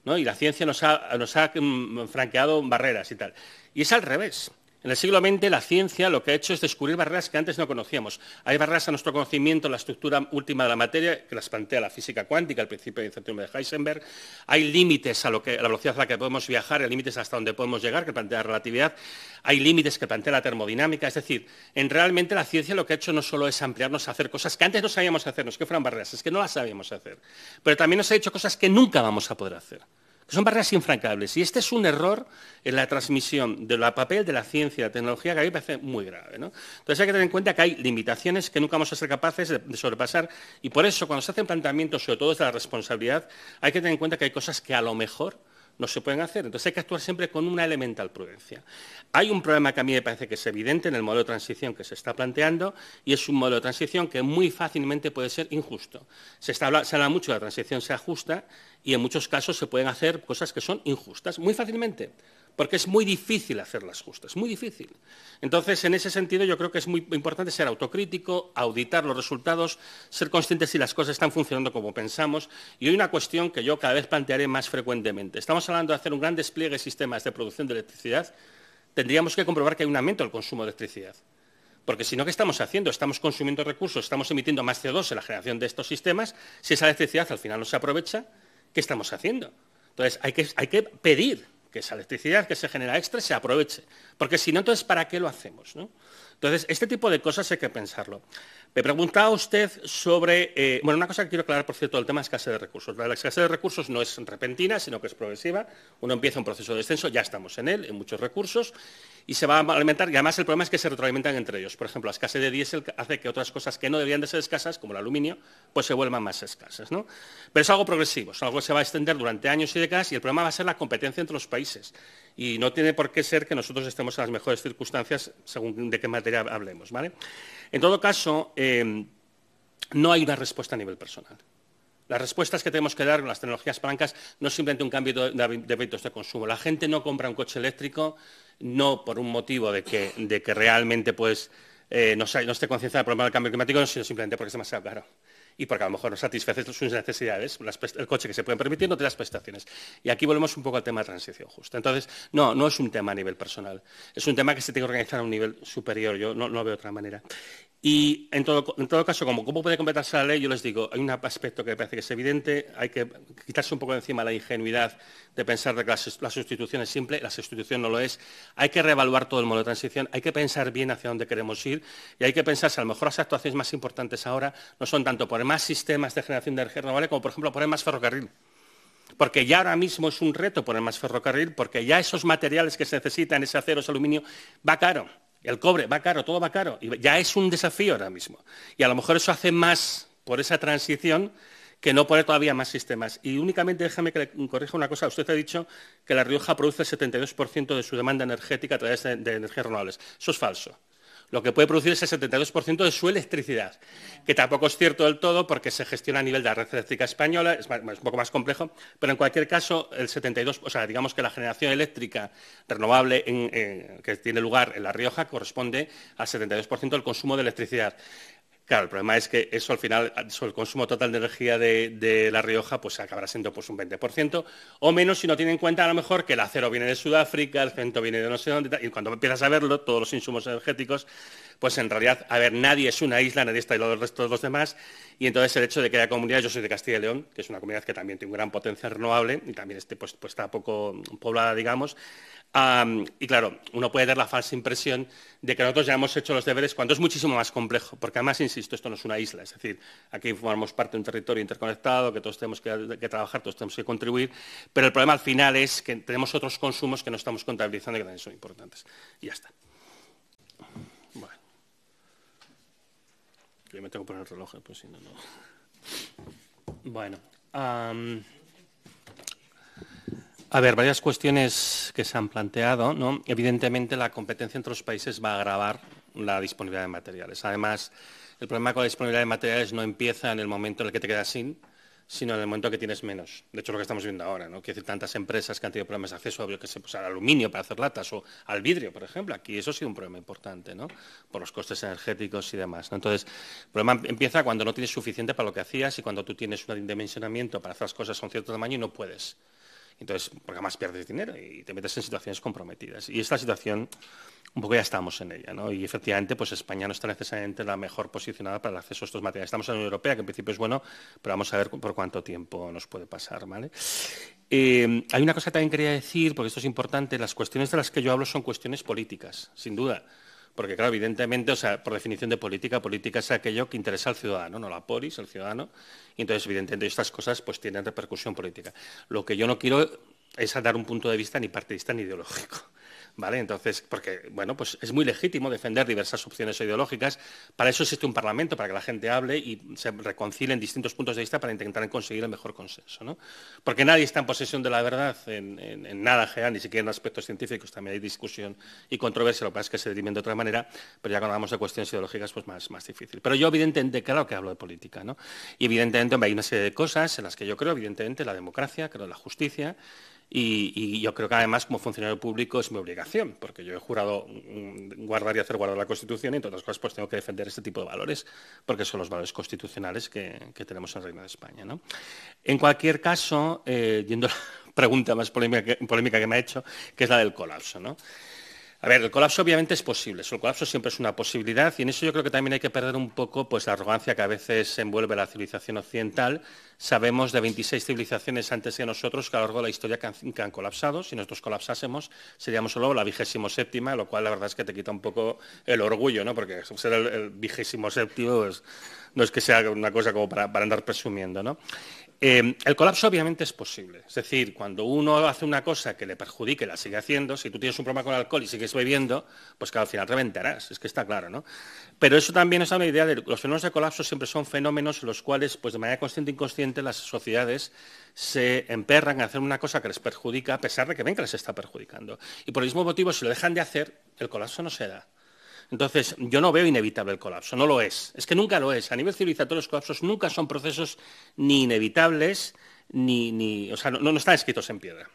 Y la ciencia nos ha, mm, franqueado barreras y tal. Y es al revés. En el siglo XX la ciencia lo que ha hecho es descubrir barreras que antes no conocíamos. Hay barreras a nuestro conocimiento, la estructura última de la materia, que las plantea la física cuántica, el principio de incertidumbre de Heisenberg. Hay límites a, la velocidad a la que podemos viajar, hay límites hasta donde podemos llegar, que plantea la relatividad. Hay límites que plantea la termodinámica. Es decir, en realmente la ciencia lo que ha hecho no solo es ampliarnos a hacer cosas que antes no sabíamos hacer, no que fueran barreras, es que no las sabíamos hacer. Pero también nos ha hecho cosas que nunca vamos a poder hacer son barreras infrancables. Y este es un error en la transmisión del papel de la ciencia y la tecnología que a mí me parece muy grave. Entonces hay que tener en cuenta que hay limitaciones que nunca vamos a ser capaces de, sobrepasar y por eso cuando se hacen planteamientos, sobre todo de la responsabilidad, hay que tener en cuenta que hay cosas que a lo mejor no se pueden hacer. Entonces hay que actuar siempre con una elemental prudencia. Hay un problema que a mí me parece que es evidente en el modelo de transición que se está planteando y es un modelo de transición que muy fácilmente puede ser injusto. Se, habla mucho de la transición sea justa y en muchos casos se pueden hacer cosas que son injustas muy fácilmente porque es muy difícil hacer las justas, muy difícil. Entonces, en ese sentido, yo creo que es muy importante ser autocrítico, auditar los resultados, ser conscientes si las cosas están funcionando como pensamos. Y hay una cuestión que yo cada vez plantearé más frecuentemente. Estamos hablando de hacer un gran despliegue de sistemas de producción de electricidad. Tendríamos que comprobar que hay un aumento del consumo de electricidad. Porque si no, ¿qué estamos haciendo? Estamos consumiendo recursos, estamos emitiendo más CO2 en la generación de estos sistemas. Si esa electricidad al final no se aprovecha, ¿qué estamos haciendo? Entonces, hay que pedir que esa electricidad que se genera extra se aproveche. Porque si no, entonces, ¿para qué lo hacemos? Entonces, este tipo de cosas hay que pensarlo. Me preguntaba usted sobre... Eh, bueno, una cosa que quiero aclarar, por cierto, el tema de escasez de recursos. La escasez de recursos no es repentina, sino que es progresiva. Uno empieza un proceso de descenso, ya estamos en él, en muchos recursos, y se va a alimentar. Y además el problema es que se retroalimentan entre ellos. Por ejemplo, la escasez de diésel hace que otras cosas que no deberían de ser escasas, como el aluminio, pues se vuelvan más escasas. Pero es algo progresivo, es algo que se va a extender durante años y décadas y el problema va a ser la competencia entre los países. Y no tiene por qué ser que nosotros estemos en las mejores circunstancias según de qué materia hablemos. En todo caso, eh, no hay una respuesta a nivel personal. Las respuestas que tenemos que dar con las tecnologías blancas no es simplemente un cambio de hábitos de consumo. La gente no compra un coche eléctrico no por un motivo de que, realmente pues, eh, no, esté concienciada del problema del cambio climático, sino simplemente porque es demasiado caro y porque a lo mejor no satisface sus necesidades, el coche que se pueden permitir no tiene las prestaciones. Y aquí volvemos un poco al tema de transición justa. Entonces, no, no es un tema a nivel personal, es un tema que se tiene que organizar a un nivel superior, yo no, no veo otra manera. Y en todo, caso, como cómo puede completarse la ley, yo les digo, hay un aspecto que parece que es evidente, hay que quitarse un poco de encima la ingenuidad de pensar que la, sustitución es simple, la sustitución no lo es, hay que reevaluar todo el modo de transición, hay que pensar bien hacia dónde queremos ir y hay que pensar si a lo mejor las actuaciones más importantes ahora no son tanto poner más sistemas de generación de energía renovable como, por ejemplo, poner más ferrocarril porque ya ahora mismo es un reto poner más ferrocarril, porque ya esos materiales que se necesitan, ese acero, ese aluminio, va caro. El cobre va caro, todo va caro. Y ya es un desafío ahora mismo. Y a lo mejor eso hace más por esa transición que no poner todavía más sistemas. Y únicamente déjame que le corrija una cosa. Usted ha dicho que La Rioja produce el 72% de su demanda energética a través de energías renovables. Eso es falso lo que puede producir el 72% de su electricidad, que tampoco es cierto del todo porque se gestiona a nivel de la red eléctrica española, es, un poco más complejo, pero en cualquier caso, el 72%, o sea, digamos que la generación eléctrica renovable que tiene lugar en La Rioja corresponde al 72% del consumo de electricidad. Claro, el problema es que eso al final, el consumo total de energía de, La Rioja, pues acabará siendo pues, un 20% o menos si no tiene en cuenta a lo mejor que el acero viene de Sudáfrica, el cemento viene de no sé dónde, y cuando empiezas a verlo, todos los insumos energéticos, pues en realidad, a ver, nadie es una isla, nadie está aislado del resto de los demás, y entonces el hecho de que haya comunidades, yo soy de Castilla y León, que es una comunidad que también tiene un gran potencial renovable y también este, pues, pues, está poco poblada, digamos, y claro, uno puede dar la falsa impresión de que nosotros ya hemos hecho los deberes cuando es muchísimo más complejo, porque además, insisto, esto no es una isla, es decir, aquí formamos parte de un territorio interconectado, que todos tenemos que, que trabajar, todos tenemos que contribuir, pero el problema al final es que tenemos otros consumos que no estamos contabilizando y que también son importantes. Y ya está yo me tengo que poner el reloj, eh, pues si no, no. Bueno. a ver, varias cuestiones que se han planteado. Evidentemente, la competencia entre los países va a agravar la disponibilidad de materiales. Además, el problema con la disponibilidad de materiales no empieza en el momento en el que te quedas sin, sino en el momento que tienes menos. De hecho, lo que estamos viendo ahora, ¿no? Quiero decir, tantas empresas que han tenido problemas de acceso, obvio que se pues, al aluminio para hacer latas o al vidrio, por ejemplo. Aquí eso ha sido un problema importante, ¿no? Por los costes energéticos y demás. Entonces, el problema empieza cuando no tienes suficiente para lo que hacías y cuando tú tienes un dimensionamiento para hacer las cosas con cierto tamaño y no puedes. Entonces, porque además pierdes dinero y te metes en situaciones comprometidas. Y esta situación un poco ya estamos en ella, ¿no? Y efectivamente, pues España no está necesariamente la mejor posicionada para el acceso a estos materiales. Estamos en la Unión Europea, que en principio es bueno, pero vamos a ver por cuánto tiempo nos puede pasar, ¿vale? Eh, hay una cosa que también quería decir, porque esto es importante, las cuestiones de las que yo hablo son cuestiones políticas, sin duda. Porque, claro, evidentemente, o sea, por definición de política, política es aquello que interesa al ciudadano, no la polis, el ciudadano. Y entonces, evidentemente, estas cosas pues tienen repercusión política. Lo que yo no quiero es dar un punto de vista ni partidista ni ideológico. Entonces, porque, bueno, pues es muy legítimo defender diversas opciones ideológicas. Para eso existe un Parlamento, para que la gente hable y se reconcilien distintos puntos de vista para intentar conseguir el mejor consenso, ¿no? Porque nadie está en posesión de la verdad en, nada general, ni siquiera en aspectos científicos. También hay discusión y controversia, lo que pasa es que se dirimen de otra manera, pero ya cuando hablamos de cuestiones ideológicas, pues más, más difícil. Pero yo, evidentemente, claro que hablo de política, ¿no? Y evidentemente hay una serie de cosas en las que yo creo, evidentemente, la democracia, creo la justicia, y, yo creo que además como funcionario público es mi obligación, porque yo he jurado mm, guardar y hacer guardar la Constitución y todas otras cosas pues tengo que defender este tipo de valores, porque son los valores constitucionales que, tenemos en el Reino de España. En cualquier caso, eh, yendo a la pregunta más polémica que, me ha hecho, que es la del colapso. ¿no? A ver, el colapso obviamente es posible, el colapso siempre es una posibilidad y en eso yo creo que también hay que perder un poco pues, la arrogancia que a veces envuelve la civilización occidental. Sabemos de 26 civilizaciones antes que nosotros que a lo largo de la historia que han, colapsado. Si nosotros colapsásemos, seríamos solo la vigésimo séptima, lo cual la verdad es que te quita un poco el orgullo, ¿no? porque ser el vigésimo séptimo pues, no es que sea una cosa como para, andar presumiendo. ¿no? Em, el colapso obviamente es posible. Es decir, cuando uno hace una cosa que le perjudique, la sigue haciendo, si tú tienes un problema con el alcohol y sigues bebiendo, pues que al final reventarás, es que está claro, ¿no? Pero eso también es una idea de los fenómenos de colapso siempre son fenómenos en los cuales, pues de manera consciente e inconsciente, las sociedades se emperran a hacer una cosa que les perjudica, a pesar de que ven que les está perjudicando. Y por el mismo motivo, si lo dejan de hacer, el colapso no se da. Entonces, yo no veo inevitable el colapso, no lo es. Es que nunca lo es. A nivel civilizatorio, los colapsos nunca son procesos ni inevitables, ni, o sea, no, no están escritos en piedra.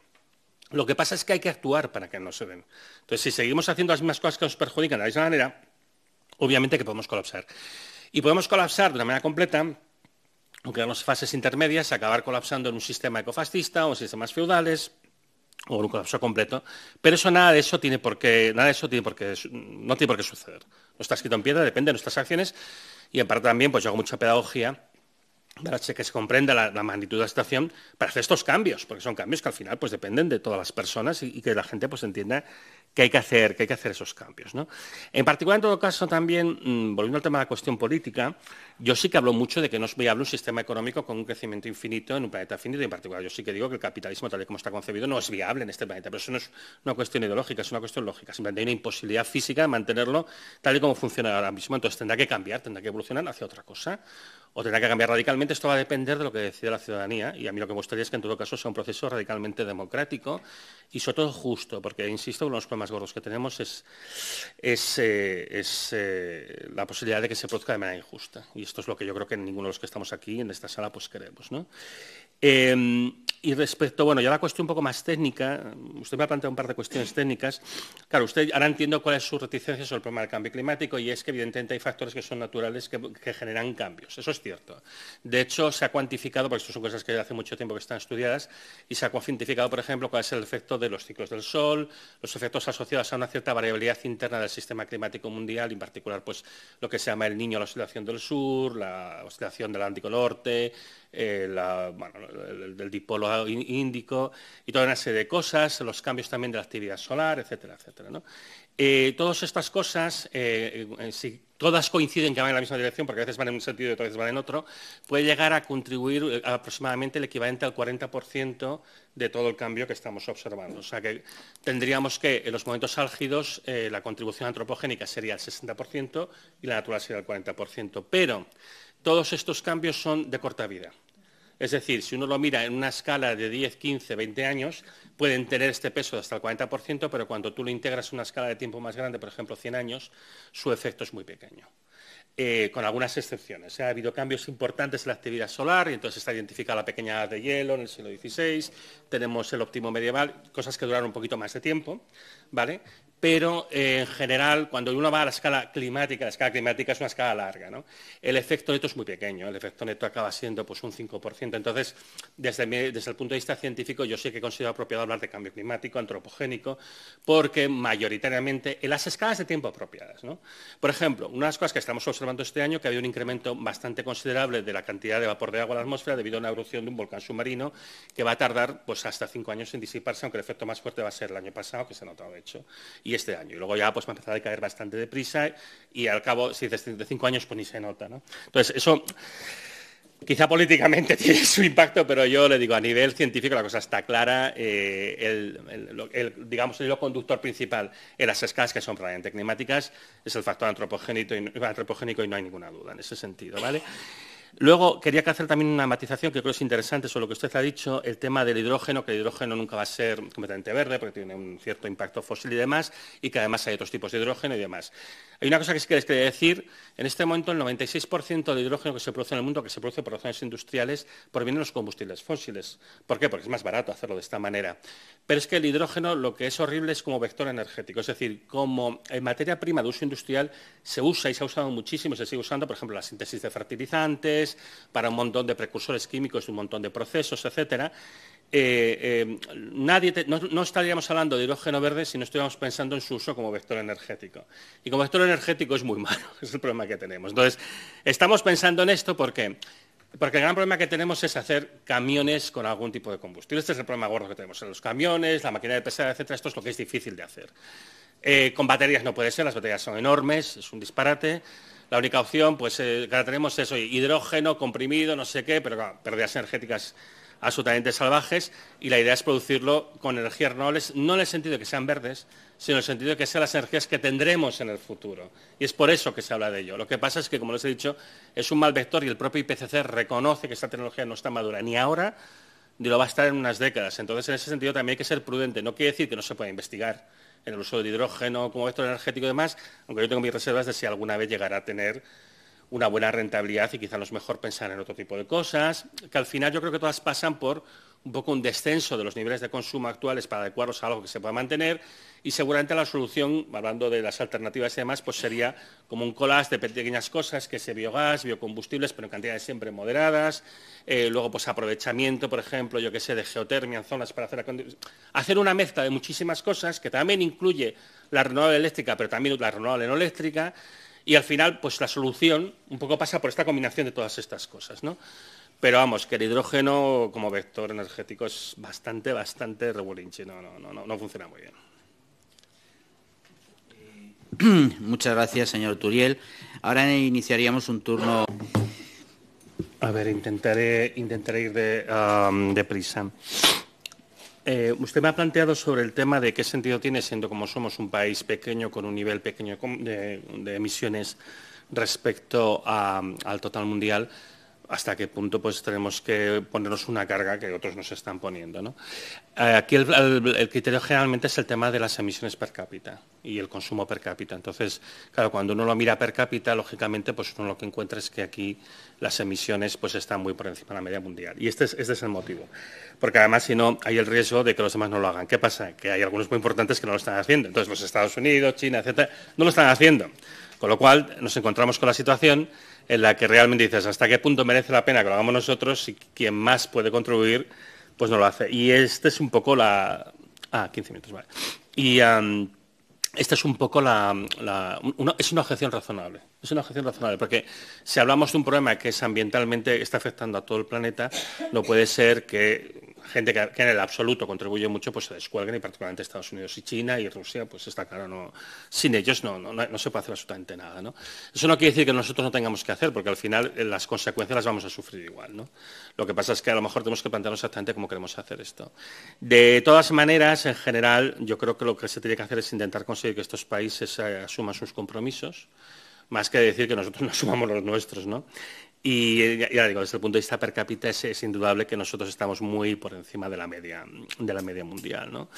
Lo que pasa es que hay que actuar para que no se den. Entonces, si seguimos haciendo las mismas cosas que nos perjudican de la misma manera, obviamente que podemos colapsar. Y podemos colapsar de una manera completa, aunque en fases intermedias, acabar colapsando en un sistema ecofascista o en sistemas feudales, o un colapso completo, pero eso nada de eso tiene por qué, nada de eso tiene no tiene por qué suceder. No está escrito en piedra, depende de nuestras acciones y aparte también pues yo hago mucha pedagogía para que se comprenda la, magnitud de la situación para hacer estos cambios, porque son cambios que al final pues dependen de todas las personas y, y que la gente pues entienda que hay que hacer, que hay que hacer esos cambios. En particular, en todo caso, también, mm, volviendo al tema de la cuestión política, yo sí que hablo mucho de que no es viable un sistema económico con un crecimiento infinito en un planeta finito, en particular yo sí que digo que el capitalismo, tal y como está concebido, no es viable en este planeta, pero eso no es una cuestión ideológica, es una cuestión lógica, simplemente hay una imposibilidad física de mantenerlo tal y como funciona ahora mismo, entonces tendrá que cambiar, tendrá que evolucionar hacia otra cosa, o tendrá que cambiar radicalmente, esto va a depender de lo que decida la ciudadanía, y a mí lo que me gustaría es que en todo caso sea un proceso radicalmente democrático y sobre todo justo, porque, insisto, uno los más gordos que tenemos es, es, eh, eh, la posibilidad de que se produzca de manera injusta. Y esto es lo que yo creo que ninguno de los que estamos aquí en esta sala pues queremos. Em, y respecto, bueno, ya la cuestión un poco más técnica, usted me ha planteado un par de cuestiones técnicas. Claro, usted ahora entiendo cuál es su reticencia sobre el problema del cambio climático y es que evidentemente hay factores que son naturales que, generan cambios. Eso es cierto. De hecho, se ha cuantificado, porque esto son cosas que hace mucho tiempo que están estudiadas, y se ha cuantificado, por ejemplo, cuál es el efecto de los ciclos del sol, los efectos asociados a una cierta variabilidad interna del sistema climático mundial, en particular, pues lo que se llama el niño, la oscilación del sur, la oscilación del Atlántico Norte, eh, el dipolo Índico y toda una serie de cosas, los cambios también de la actividad solar, etcétera, etcétera. Eh, todas estas cosas, eh, eh, si todas coinciden que van en la misma dirección, porque a veces van en un sentido y otras veces van en otro, puede llegar a contribuir aproximadamente el equivalente al 40% de todo el cambio que estamos observando. O sea que tendríamos que en los momentos álgidos la contribución antropogénica sería el 60% y la natural sería el 40%. Pero todos estos cambios son de corta vida. Es decir, si uno lo mira en una escala de 10, 15, 20 años, pueden tener este peso de hasta el 40%, pero cuando tú lo integras en una escala de tiempo más grande, por ejemplo 100 años, su efecto es muy pequeño. Eh, con algunas excepciones. Ha habido cambios importantes en la actividad solar y entonces está identificada la pequeña edad de hielo en el siglo XVI, tenemos el óptimo medieval, cosas que duraron un poquito más de tiempo, ¿vale? pero eh, en general, cuando uno va a la escala climática, la escala climática es una escala larga, ¿no? el efecto neto es muy pequeño, el efecto neto acaba siendo pues, un 5%. Entonces, desde, el punto de vista científico, yo sí que considero apropiado hablar de cambio climático, antropogénico, porque mayoritariamente en las escalas de tiempo apropiadas. Por ejemplo, una de las cosas que estamos observando este año, que había un incremento bastante considerable de la cantidad de vapor de agua en la atmósfera debido a una erupción de un volcán submarino que va a tardar pues, hasta cinco años en disiparse, aunque el efecto más fuerte va a ser el año pasado, que se ha notado hecho y este año. Y luego ya pues va a empezar a caer bastante deprisa y al cabo, si dices de cinco años, pues ni se nota. ¿no? Entonces, eso quizá políticamente tiene su impacto, pero yo le digo, a nivel científico la cosa está clara, eh, el, digamos, el conductor principal en las escalas que son realmente climáticas es el factor antropogénico y, antropogénico y no hay ninguna duda en ese sentido, ¿vale? Luego quería hacer también una matización que creo es interesante sobre lo que usted ha dicho, el tema del hidrógeno, que el hidrógeno nunca va a ser completamente verde porque tiene un cierto impacto fósil y demás, y que además hay otros tipos de hidrógeno y demás. Hay una cosa que sí que les quería decir, en este momento el 96% del hidrógeno que se produce en el mundo, que se produce por razones industriales, proviene de los combustibles fósiles. ¿Por qué? Porque es más barato hacerlo de esta manera. Pero es que el hidrógeno lo que es horrible es como vector energético, es decir, como en materia prima de uso industrial se usa y se ha usado muchísimo, se sigue usando, por ejemplo, la síntesis de fertilizantes, para un montón de precursores químicos, un montón de procesos, etcétera. Eh, eh, no, estaríamos hablando de hidrógeno verde si no estuviéramos pensando en su uso como vector energético. Y como vector energético es muy malo, es el problema que tenemos. Entonces, estamos pensando en esto porque, el gran problema que tenemos es hacer camiones con algún tipo de combustible. Este es el problema gordo que tenemos en los camiones, la maquinaria de pesada, etcétera. Esto es lo que es difícil de hacer. Eh, con baterías no puede ser, las baterías son enormes, es un disparate la única opción pues, eh, que tenemos es hidrógeno comprimido, no sé qué, pero pérdidas energéticas absolutamente salvajes y la idea es producirlo con energías renovables, no en el sentido de que sean verdes, sino en el sentido de que sean las energías que tendremos en el futuro. Y es por eso que se habla de ello. Lo que pasa es que, como les he dicho, es un mal vector y el propio IPCC reconoce que esta tecnología no está madura ni ahora ni lo va a estar en unas décadas. Entonces, en ese sentido también hay que ser prudente. No quiere decir que no se pueda investigar en el uso del hidrógeno como vector energético y demás, aunque yo tengo mis reservas de si alguna vez llegará a tener una buena rentabilidad y quizá no es mejor pensar en otro tipo de cosas, que al final yo creo que todas pasan por un poco un descenso de los niveles de consumo actuales para adecuarlos a algo que se pueda mantener y seguramente la solución, hablando de las alternativas y demás, pues sería como un collage de pequeñas cosas, que sea biogás, biocombustibles, pero en cantidades siempre moderadas, eh, luego pues aprovechamiento, por ejemplo, yo que sé, de geotermia en zonas para hacer... Hacer una mezcla de muchísimas cosas que también incluye la renovable eléctrica, pero también la renovable no eléctrica, y al final, pues la solución un poco pasa por esta combinación de todas estas cosas, ¿no? Pero vamos, que el hidrógeno como vector energético es bastante, bastante revuelinche, no, no, no, no funciona muy bien. Eh, muchas gracias, señor Turiel. Ahora iniciaríamos un turno. A ver, intentaré, intentaré ir de, prisa. deprisa. Eh, usted me ha planteado sobre el tema de qué sentido tiene, siendo como somos un país pequeño con un nivel pequeño de, emisiones respecto al total mundial, hasta qué punto pues tenemos que ponernos una carga que otros nos están poniendo. Eh, aquí el, criterio generalmente es el tema de las emisiones per cápita y el consumo per cápita. Entonces, claro, cuando uno lo mira per cápita, lógicamente, pues uno lo que encuentra es que aquí las emisiones pues están muy por encima de la media mundial. Y este es, este es el motivo. Porque además, si no, hay el riesgo de que los demás no lo hagan. ¿Qué pasa? Que hay algunos muy importantes que no lo están haciendo. Entonces, los Estados Unidos, China, etcétera, no lo están haciendo. Con lo cual, nos encontramos con la situación en la que realmente dices hasta qué punto merece la pena que lo hagamos nosotros y quien más puede contribuir, pues no lo hace. Y esta es un poco la... Ah, 15 minutos, vale. Y esta es un poco la... es una objeción razonable. Es una objeción razonable, porque si hablamos de un problema que es ambientalmente, está afectando a todo el planeta, no puede ser que gente que, en el absoluto contribuye mucho, pues se descuelguen, y particularmente Estados Unidos y China y Rusia, pues está claro, no, sin ellos no, no, se puede hacer absolutamente nada. ¿no? Eso no quiere decir que nosotros no tengamos que hacer, porque al final eh, las consecuencias las vamos a sufrir igual. ¿no? Lo que pasa es que a lo mejor tenemos que plantearnos exactamente cómo queremos hacer esto. De todas maneras, en general, yo creo que lo que se tiene que hacer es intentar conseguir que estos países eh, asuman sus compromisos más que decir que nosotros no asumamos los nuestros, ¿no? Y ya digo, desde el punto de vista per cápita es, indudable que nosotros estamos muy por encima de la media, de la media mundial, ¿no?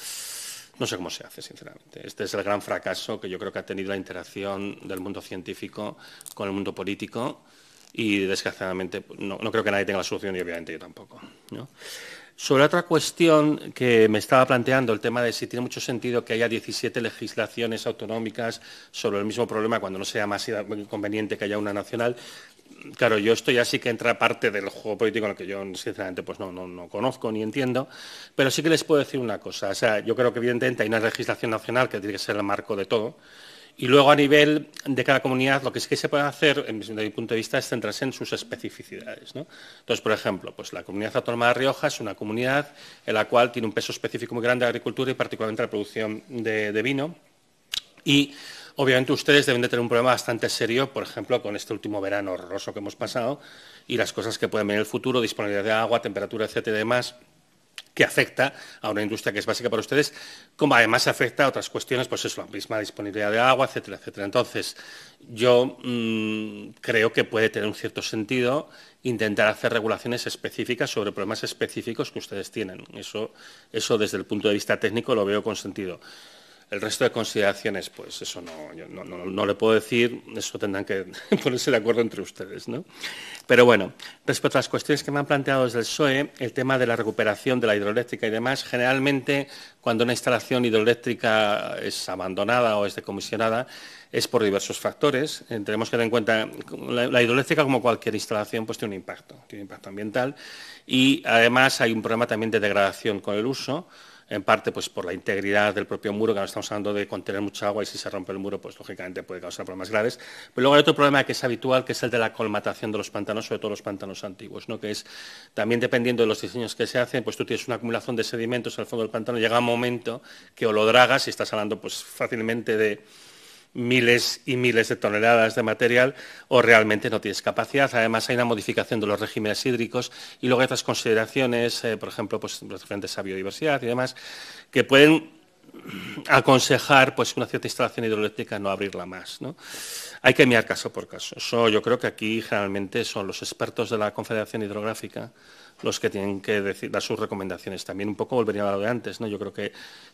No sé cómo se hace, sinceramente. Este es el gran fracaso que yo creo que ha tenido la interacción del mundo científico con el mundo político y desgraciadamente pues, no, creo que nadie tenga la solución y obviamente yo tampoco. Sobre otra cuestión que me estaba planteando, el tema de si tiene mucho sentido que haya 17 legislaciones autonómicas sobre el mismo problema cuando no sea más conveniente que haya una nacional, claro, yo esto ya sí que entra parte del juego político en el que yo sinceramente pues no, conozco ni entiendo, pero sí que les puedo decir una cosa. O sea, yo creo que evidentemente hay una legislación nacional que tiene que ser el marco de todo. Y luego a nivel de cada comunidad, lo que sí que se puede hacer, desde mi punto de vista, es centrarse en sus especificidades. Entonces, por ejemplo, pues la comunidad autónoma de Rioja es una comunidad en la cual tiene un peso específico muy grande de la agricultura y particularmente la producción de, de vino. Y Obviamente ustedes deben de tener un problema bastante serio, por ejemplo, con este último verano horroroso que hemos pasado y las cosas que pueden venir en el futuro, disponibilidad de agua, temperatura, etcétera y demás que afecta a una industria que es básica para ustedes, como además afecta a otras cuestiones, pues es la misma disponibilidad de agua, etcétera, etcétera. Entonces, yo mm, creo que puede tener un cierto sentido intentar hacer regulaciones específicas sobre problemas específicos que ustedes tienen. Eso, eso desde el punto de vista técnico lo veo con sentido. El resto de consideraciones, pues eso no, no, le puedo decir, eso tendrán que ponerse de acuerdo entre ustedes. ¿no? Pero bueno, respecto a las cuestiones que me han planteado desde el SOE, el tema de la recuperación de la hidroeléctrica y demás, generalmente cuando una instalación hidroeléctrica es abandonada o es decomisionada, es por diversos factores. Eh, tenemos que tener en cuenta, la, la hidroeléctrica, como cualquier instalación, pues tiene un impacto, tiene un impacto ambiental y además hay un problema también de degradación con el uso en parte pues por la integridad del propio muro, que ahora estamos hablando de contener mucha agua y si se rompe el muro, pues lógicamente puede causar problemas graves. Pero luego hay otro problema que es habitual, que es el de la colmatación de los pantanos, sobre todo los pantanos antiguos, ¿no? que es también dependiendo de los diseños que se hacen, pues tú tienes una acumulación de sedimentos al fondo del pantano, llega un momento que o lo dragas y estás hablando pues fácilmente de miles y miles de toneladas de material o realmente no tienes capacidad. Además, hay una modificación de los regímenes hídricos y luego hay otras consideraciones, eh, por ejemplo, pues, referentes a biodiversidad y demás, que pueden aconsejar pues, una cierta instalación hidroeléctrica no abrirla más. Hay que mirar caso por caso. yo creo que aquí generalmente son los expertos de la Confederación Hidrográfica los que tienen que decir, dar sus recomendaciones. También un poco volvería a lo de antes, ¿no? Yo creo que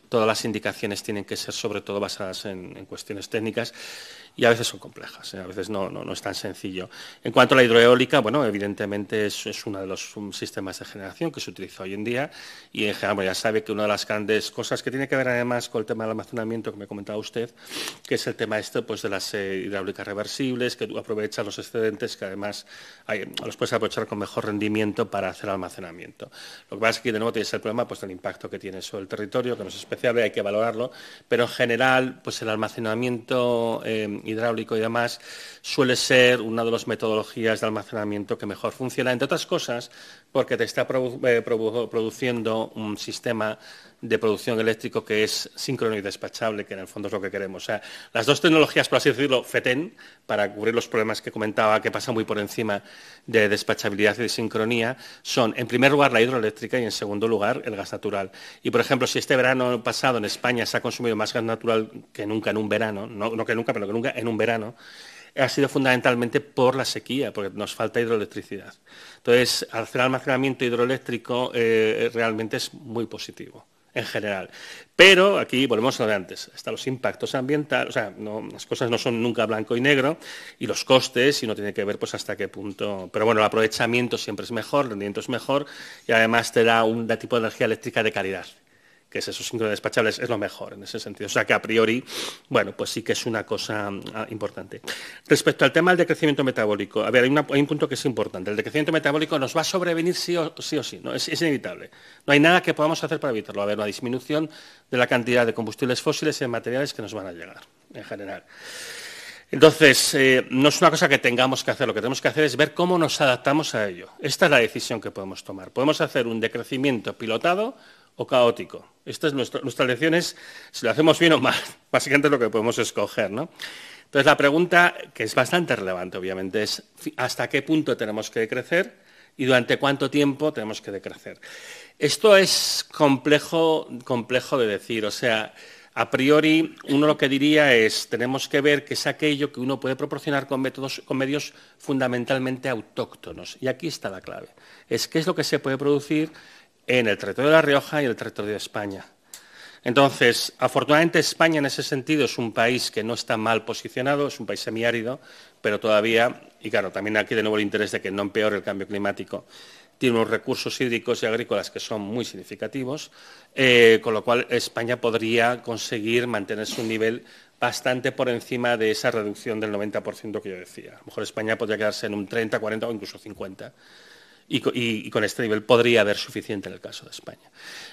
todas las indicaciones tienen que ser sobre todo basadas en cuestiones técnicas y a veces son complejas, ¿eh? a veces no, no, no, es tan sencillo. En cuanto a la hidroeólica, bueno, evidentemente es, es uno de los sistemas de generación que se utiliza hoy en día y en general ya sabe que una de las grandes cosas que tiene que ver además con el tema del almacenamiento que me ha comentado usted, que es el tema este pues, de las eh, hidráulicas reversibles, que tú aprovechas los excedentes que además los puedes aprovechar con mejor rendimiento para hacer almacenamiento. Lo que pasa es que de nuevo tienes el problema pues, del impacto que tiene sobre el territorio, que no es especial, hay que valorarlo, pero en general pues, el almacenamiento eh, hidráulico y demás, suele ser una de las metodologías de almacenamiento que mejor funciona, entre otras cosas, porque te está eh, produciendo un sistema de producción eléctrico que es síncrono y despachable, que en el fondo es lo que queremos. O sea, las dos tecnologías, por así decirlo, FETEN, para cubrir los problemas que comentaba, que pasa muy por encima de despachabilidad y de sincronía, son, en primer lugar, la hidroeléctrica y, en segundo lugar, el gas natural. Y, por ejemplo, si este verano pasado en España se ha consumido más gas natural que nunca en un verano, no que nunca, pero que nunca en un verano, ha sido fundamentalmente por la sequía, porque nos falta hidroelectricidad. Entonces, hacer almacenamiento hidroeléctrico eh, realmente es muy positivo en general. Pero aquí volvemos a lo de antes, hasta los impactos ambientales, o sea, las cosas no son nunca blanco y negro, y los costes, y no tiene que ver pues hasta qué punto. Pero bueno, el aprovechamiento siempre es mejor, el rendimiento es mejor, y además te da un tipo de energía eléctrica de calidad, que es esos despachables, es lo mejor en ese sentido. O sea que a priori, bueno, pues sí que es una cosa ah, importante. Respecto al tema del decrecimiento metabólico, a ver, hay, un punto que es importante. El decrecimiento metabólico nos va a sobrevenir sí o sí, ¿no? Es, inevitable. No hay nada que podamos hacer para evitarlo. A ver, una disminución de la cantidad de combustibles fósiles y de materiales que nos van a llegar, en general. Entonces, eh, no es una cosa que tengamos que hacer, lo que tenemos que hacer es ver cómo nos adaptamos a ello. Esta es la decisión que podemos tomar. Podemos hacer un decrecimiento pilotado o caótico. Esta es nuestra, nuestra lección es si lo hacemos bien o mal. Básicamente es lo que podemos escoger, Entonces la pregunta, que es bastante relevante, obviamente, es hasta qué punto tenemos que decrecer y durante cuánto tiempo tenemos que decrecer. Esto es complejo, complejo de decir, o sea, a priori uno lo que diría es tenemos que ver qué es aquello que uno puede proporcionar con, métodos, con medios fundamentalmente autóctonos. Y aquí está la clave. Es qué es lo que se puede producir en el territorio de La Rioja y el territorio de España. Entonces, afortunadamente España en ese sentido es un país que no está mal posicionado, es un país semiárido, pero todavía, y claro, también aquí de nuevo el interés de que no empeore el cambio climático, tiene unos recursos hídricos y agrícolas que son muy significativos, eh, con lo cual España podría conseguir mantenerse un nivel bastante por encima de esa reducción del 90% que yo decía. A lo mejor España podría quedarse en un 30, 40 o incluso 50 y, con este nivel podría haber suficiente en el caso de España.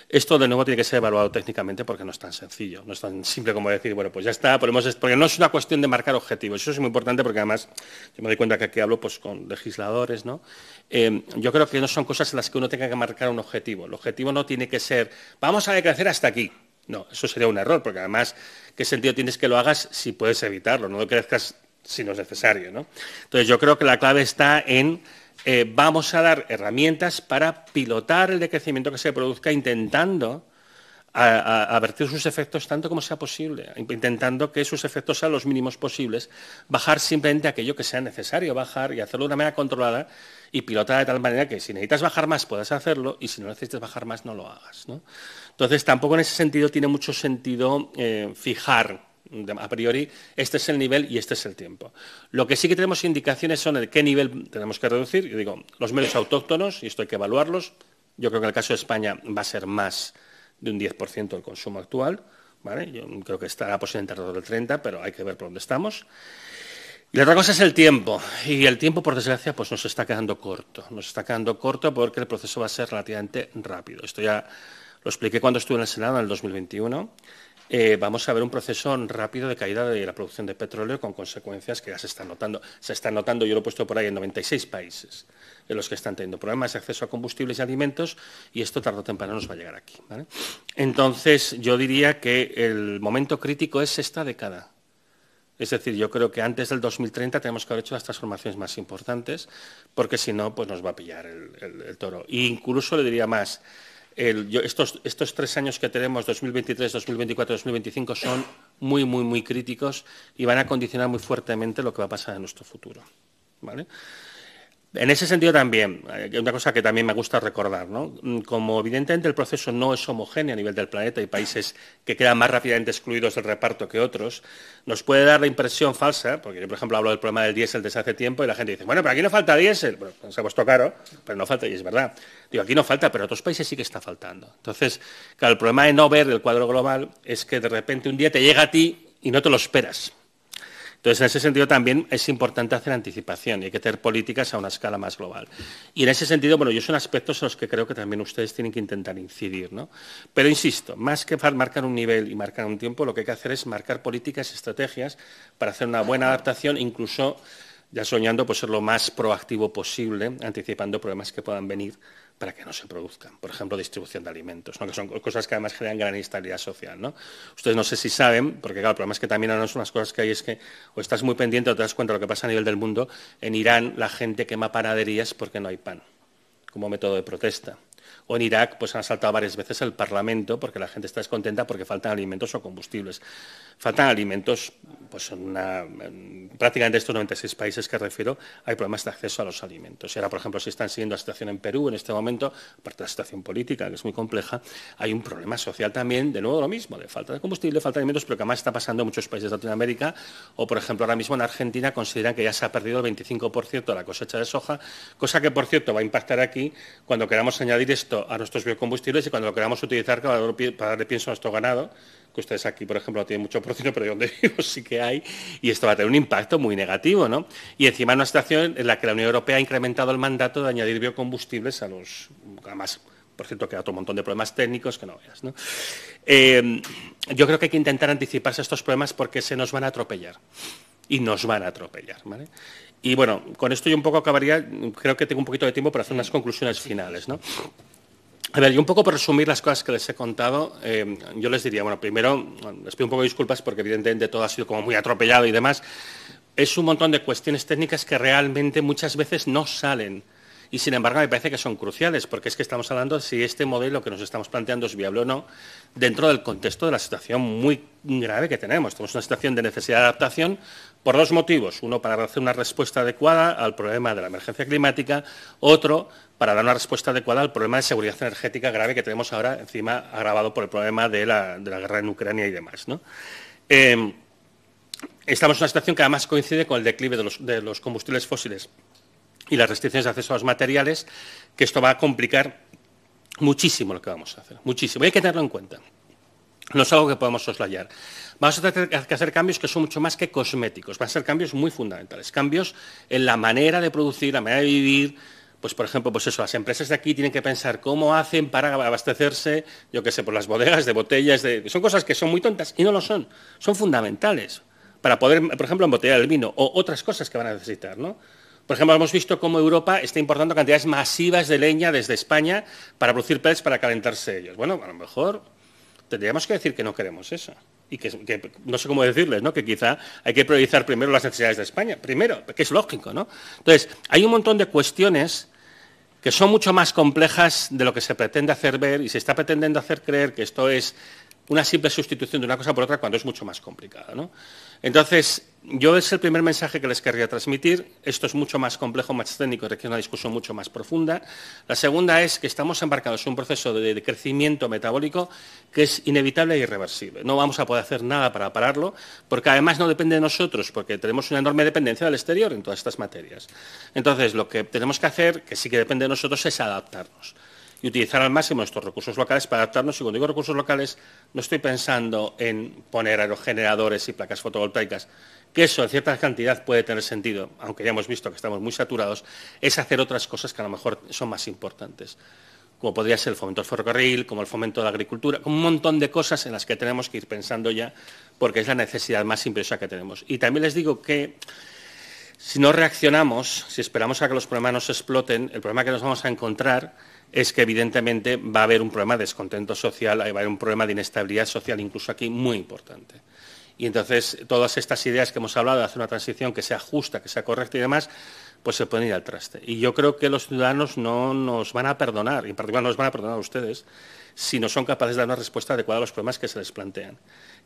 Esto de nuevo tiene que ser evaluado técnicamente porque no es tan sencillo, no es tan simple como decir, bueno, pues ya está, ponemos porque no es una cuestión de marcar objetivos, eso es muy importante porque además yo me doy cuenta que aquí hablo pues, con legisladores, ¿no? Eh, yo creo que no son cosas en las que uno tenga que marcar un objetivo. El objetivo no tiene que ser, vamos a decrecer hasta aquí. No, eso sería un error, porque además, ¿qué sentido tienes que lo hagas si puedes evitarlo? No lo crezcas si no es necesario, ¿no? Entonces yo creo que la clave está en eh, vamos a dar herramientas para pilotar el decrecimiento que se produzca intentando advertir sus efectos tanto como sea posible, intentando que sus efectos sean los mínimos posibles, bajar simplemente aquello que sea necesario bajar y hacerlo de una manera controlada y pilotada de tal manera que si necesitas bajar más puedas hacerlo y si no necesitas bajar más no lo hagas. Entonces tampoco en ese sentido tiene mucho sentido eh, fijar a priori, este es el nivel y este es el tiempo. Lo que sí que tenemos indicaciones son el qué nivel tenemos que reducir. Yo digo, los medios autóctonos, y esto hay que evaluarlos, yo creo que en el caso de España va a ser más de un 10% el consumo actual. Yo creo que estará posiblemente alrededor del 30, pero hay que ver por dónde estamos. Y la otra cosa es el tiempo. Y el tiempo, por desgracia, pues nos está quedando corto. Nos está quedando corto porque el proceso va a ser relativamente rápido. Esto ya lo expliqué cuando estuve en el Senado en el 2021. Eh, vamos a ver un proceso rápido de caída de la producción de petróleo con consecuencias que ya se están notando. Se están notando, yo lo he puesto por ahí, en 96 países en los que están teniendo problemas de acceso a combustibles y alimentos y esto tarde o temprano nos va a llegar aquí. Entonces, yo diría que el momento crítico es esta década. Es decir, yo creo que antes del 2030 tenemos que haber hecho las transformaciones más importantes, porque si no, pues nos va a pillar el, el toro. E incluso le diría más, estos, tres años que tenemos, 2023, 2024, 2025, son muy, muy, muy críticos y van a condicionar muy fuertemente lo que va a pasar en nuestro futuro. ¿vale? En ese sentido también, eh, una cosa que también me gusta recordar, ¿no? Mm, como evidentemente el proceso no es homogéneo a nivel del planeta y países que quedan más rápidamente excluidos del reparto que otros, nos puede dar la impresión falsa, porque yo por ejemplo hablo del problema del diésel desde hace tiempo y la gente dice, bueno, pero aquí no falta diésel, bueno, se ha puesto caro, pero no falta y es verdad. Digo, aquí no falta, pero en otros países sí que está faltando. Entonces, claro, el problema de no ver el cuadro global es que de repente un día te llega a ti y no te lo esperas. Entonces, en ese sentido también es importante hacer anticipación y hay que tener políticas a una escala más global. Y en ese sentido, bueno, yo son aspectos en los que creo que también ustedes tienen que intentar incidir, ¿no? Pero insisto, más que marcar un nivel y marcar un tiempo, lo que hay que hacer es marcar políticas, y estrategias para hacer una buena adaptación, incluso ya soñando por pues, ser lo más proactivo posible, anticipando problemas que puedan venir para que no se produzcan. Por ejemplo, distribución de alimentos, que son cosas que además generan gran instabilidad social. Ustedes no sé si saben, porque claro, el problema es que también no son unas cosas que hay es que o estás muy pendiente o te das cuenta de lo que pasa a nivel del mundo. En Irán la gente quema panaderías porque no hay pan, como método de protesta. O en Irak pues han asaltado varias veces el Parlamento porque la gente está descontenta porque faltan alimentos o combustibles. Faltan alimentos, pues en, una, en prácticamente estos 96 países que refiero hay problemas de acceso a los alimentos. Y ahora, por ejemplo, si están siguiendo la situación en Perú en este momento, aparte de la situación política, que es muy compleja, hay un problema social también, de nuevo lo mismo, de falta de combustible, falta de alimentos, pero que además está pasando en muchos países de Latinoamérica. O, por ejemplo, ahora mismo en Argentina consideran que ya se ha perdido el 25% de la cosecha de soja, cosa que, por cierto, va a impactar aquí cuando queramos añadir esto a nuestros biocombustibles y cuando lo queramos utilizar para darle pienso a nuestro ganado que ustedes aquí, por ejemplo, no tienen mucho porcino, pero yo donde vivo sí que hay, y esto va a tener un impacto muy negativo, ¿no? Y encima una situación en la que la Unión Europea ha incrementado el mandato de añadir biocombustibles a los, además, por cierto, que ha un montón de problemas técnicos que no veas, ¿no? Eh, yo creo que hay que intentar anticiparse a estos problemas porque se nos van a atropellar y nos van a atropellar, ¿vale? Y bueno, con esto yo un poco acabaría, creo que tengo un poquito de tiempo para hacer unas conclusiones finales, ¿no? A ver, yo un poco por resumir las cosas que les he contado, eh, yo les diría, bueno, primero, les pido un poco de disculpas porque evidentemente todo ha sido como muy atropellado y demás. Es un montón de cuestiones técnicas que realmente muchas veces no salen. Y sin embargo, me parece que son cruciales, porque es que estamos hablando de si este modelo que nos estamos planteando es viable o no, dentro del contexto de la situación muy grave que tenemos. Tenemos una situación de necesidad de adaptación por dos motivos. Uno, para hacer una respuesta adecuada al problema de la emergencia climática. Otro, para dar una respuesta adecuada al problema de seguridad energética grave que tenemos ahora, encima agravado por el problema de la, guerra en Ucrania y demás. Em, estamos en una situación que además coincide con el declive de los, combustibles fósiles y las restricciones de acceso a los materiales, que esto va a complicar muchísimo lo que vamos a hacer, muchísimo. Y hay que tenerlo en cuenta. No es algo que podemos soslayar. Vamos a tener que hacer cambios que son mucho más que cosméticos, van a ser cambios muy fundamentales, cambios en la manera de producir, la manera de vivir, pues por ejemplo, pues eso, las empresas de aquí tienen que pensar cómo hacen para abastecerse, yo qué sé, por las bodegas de botellas, son cosas que son muy tontas y no lo son, son fundamentales para poder, por ejemplo, embotellar el vino o otras cosas que van a necesitar, ¿no? Por ejemplo, hemos visto cómo Europa está importando cantidades masivas de leña desde España para producir pellets para calentarse ellos. Bueno, a lo mejor tendríamos que decir que no queremos eso y que, no sé cómo decirles, ¿no? que quizá hay que priorizar primero las necesidades de España, primero, que es lógico. ¿no? Entonces, hay un montón de cuestiones que son mucho más complejas de lo que se pretende hacer ver y se está pretendiendo hacer creer que esto es una simple sustitución de una cosa por otra cuando es mucho más complicado, ¿no? Entonces, yo es el primer mensaje que les querría transmitir. Esto es mucho más complejo, más técnico, requiere una discusión mucho más profunda. La segunda es que estamos embarcados en un proceso de, crecimiento metabólico que es inevitable e irreversible. No vamos a poder hacer nada para pararlo, porque además no depende de nosotros, porque tenemos una enorme dependencia del exterior en todas estas materias. Entonces, lo que tenemos que hacer, que sí que depende de nosotros, es adaptarnos y utilizar al máximo nuestros recursos locales para adaptarnos. Y cuando digo recursos locales, no estoy pensando en poner aerogeneradores y placas fotovoltaicas que eso en cierta cantidad puede tener sentido, aunque ya hemos visto que estamos muy saturados, es hacer otras cosas que a lo mejor son más importantes, como podría ser el fomento del ferrocarril, como el fomento de la agricultura, como un montón de cosas en las que tenemos que ir pensando ya, porque es la necesidad más impresa que tenemos. Y también les digo que si no reaccionamos, si esperamos a que los problemas nos exploten, el problema que nos vamos a encontrar es que evidentemente va a haber un problema de descontento social, va a haber un problema de inestabilidad social, incluso aquí, muy importante. Y entonces todas estas ideas que hemos hablado de hacer una transición que sea justa, que sea correcta y demás, pues se pueden ir al traste. Y yo creo que los ciudadanos no nos van a perdonar, y en particular no nos van a perdonar a ustedes, si no son capaces de dar una respuesta adecuada a los problemas que se les plantean,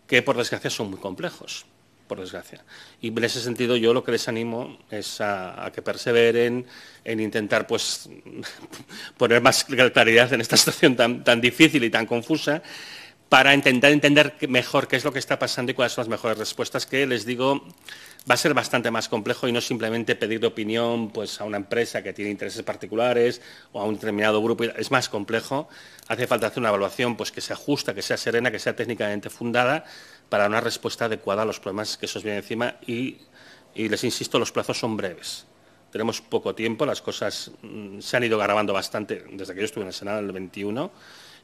que por desgracia son muy complejos, por desgracia. Y en ese sentido yo lo que les animo es a, que perseveren en intentar pues, poner más claridad en esta situación tan difícil y tan confusa para intentar entender mejor qué es lo que está pasando y cuáles son las mejores respuestas, que les digo va a ser bastante más complejo y no simplemente pedir opinión pues, a una empresa que tiene intereses particulares o a un determinado grupo. Es más complejo. Hace falta hacer una evaluación pues, que sea justa, que sea serena, que sea técnicamente fundada para una respuesta adecuada a los problemas que se os vienen encima y, les insisto, los plazos son breves tenemos poco tiempo, las cosas mm, se han ido grabando bastante desde que yo estuve en el Senado en el 21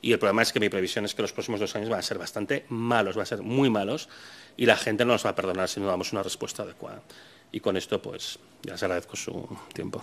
y el problema es que mi previsión es que los próximos dos años van a ser bastante malos, van a ser muy malos, y la gente no nos va a perdonar si no damos una respuesta adecuada. Y con esto, pues, ya les agradezco su tiempo.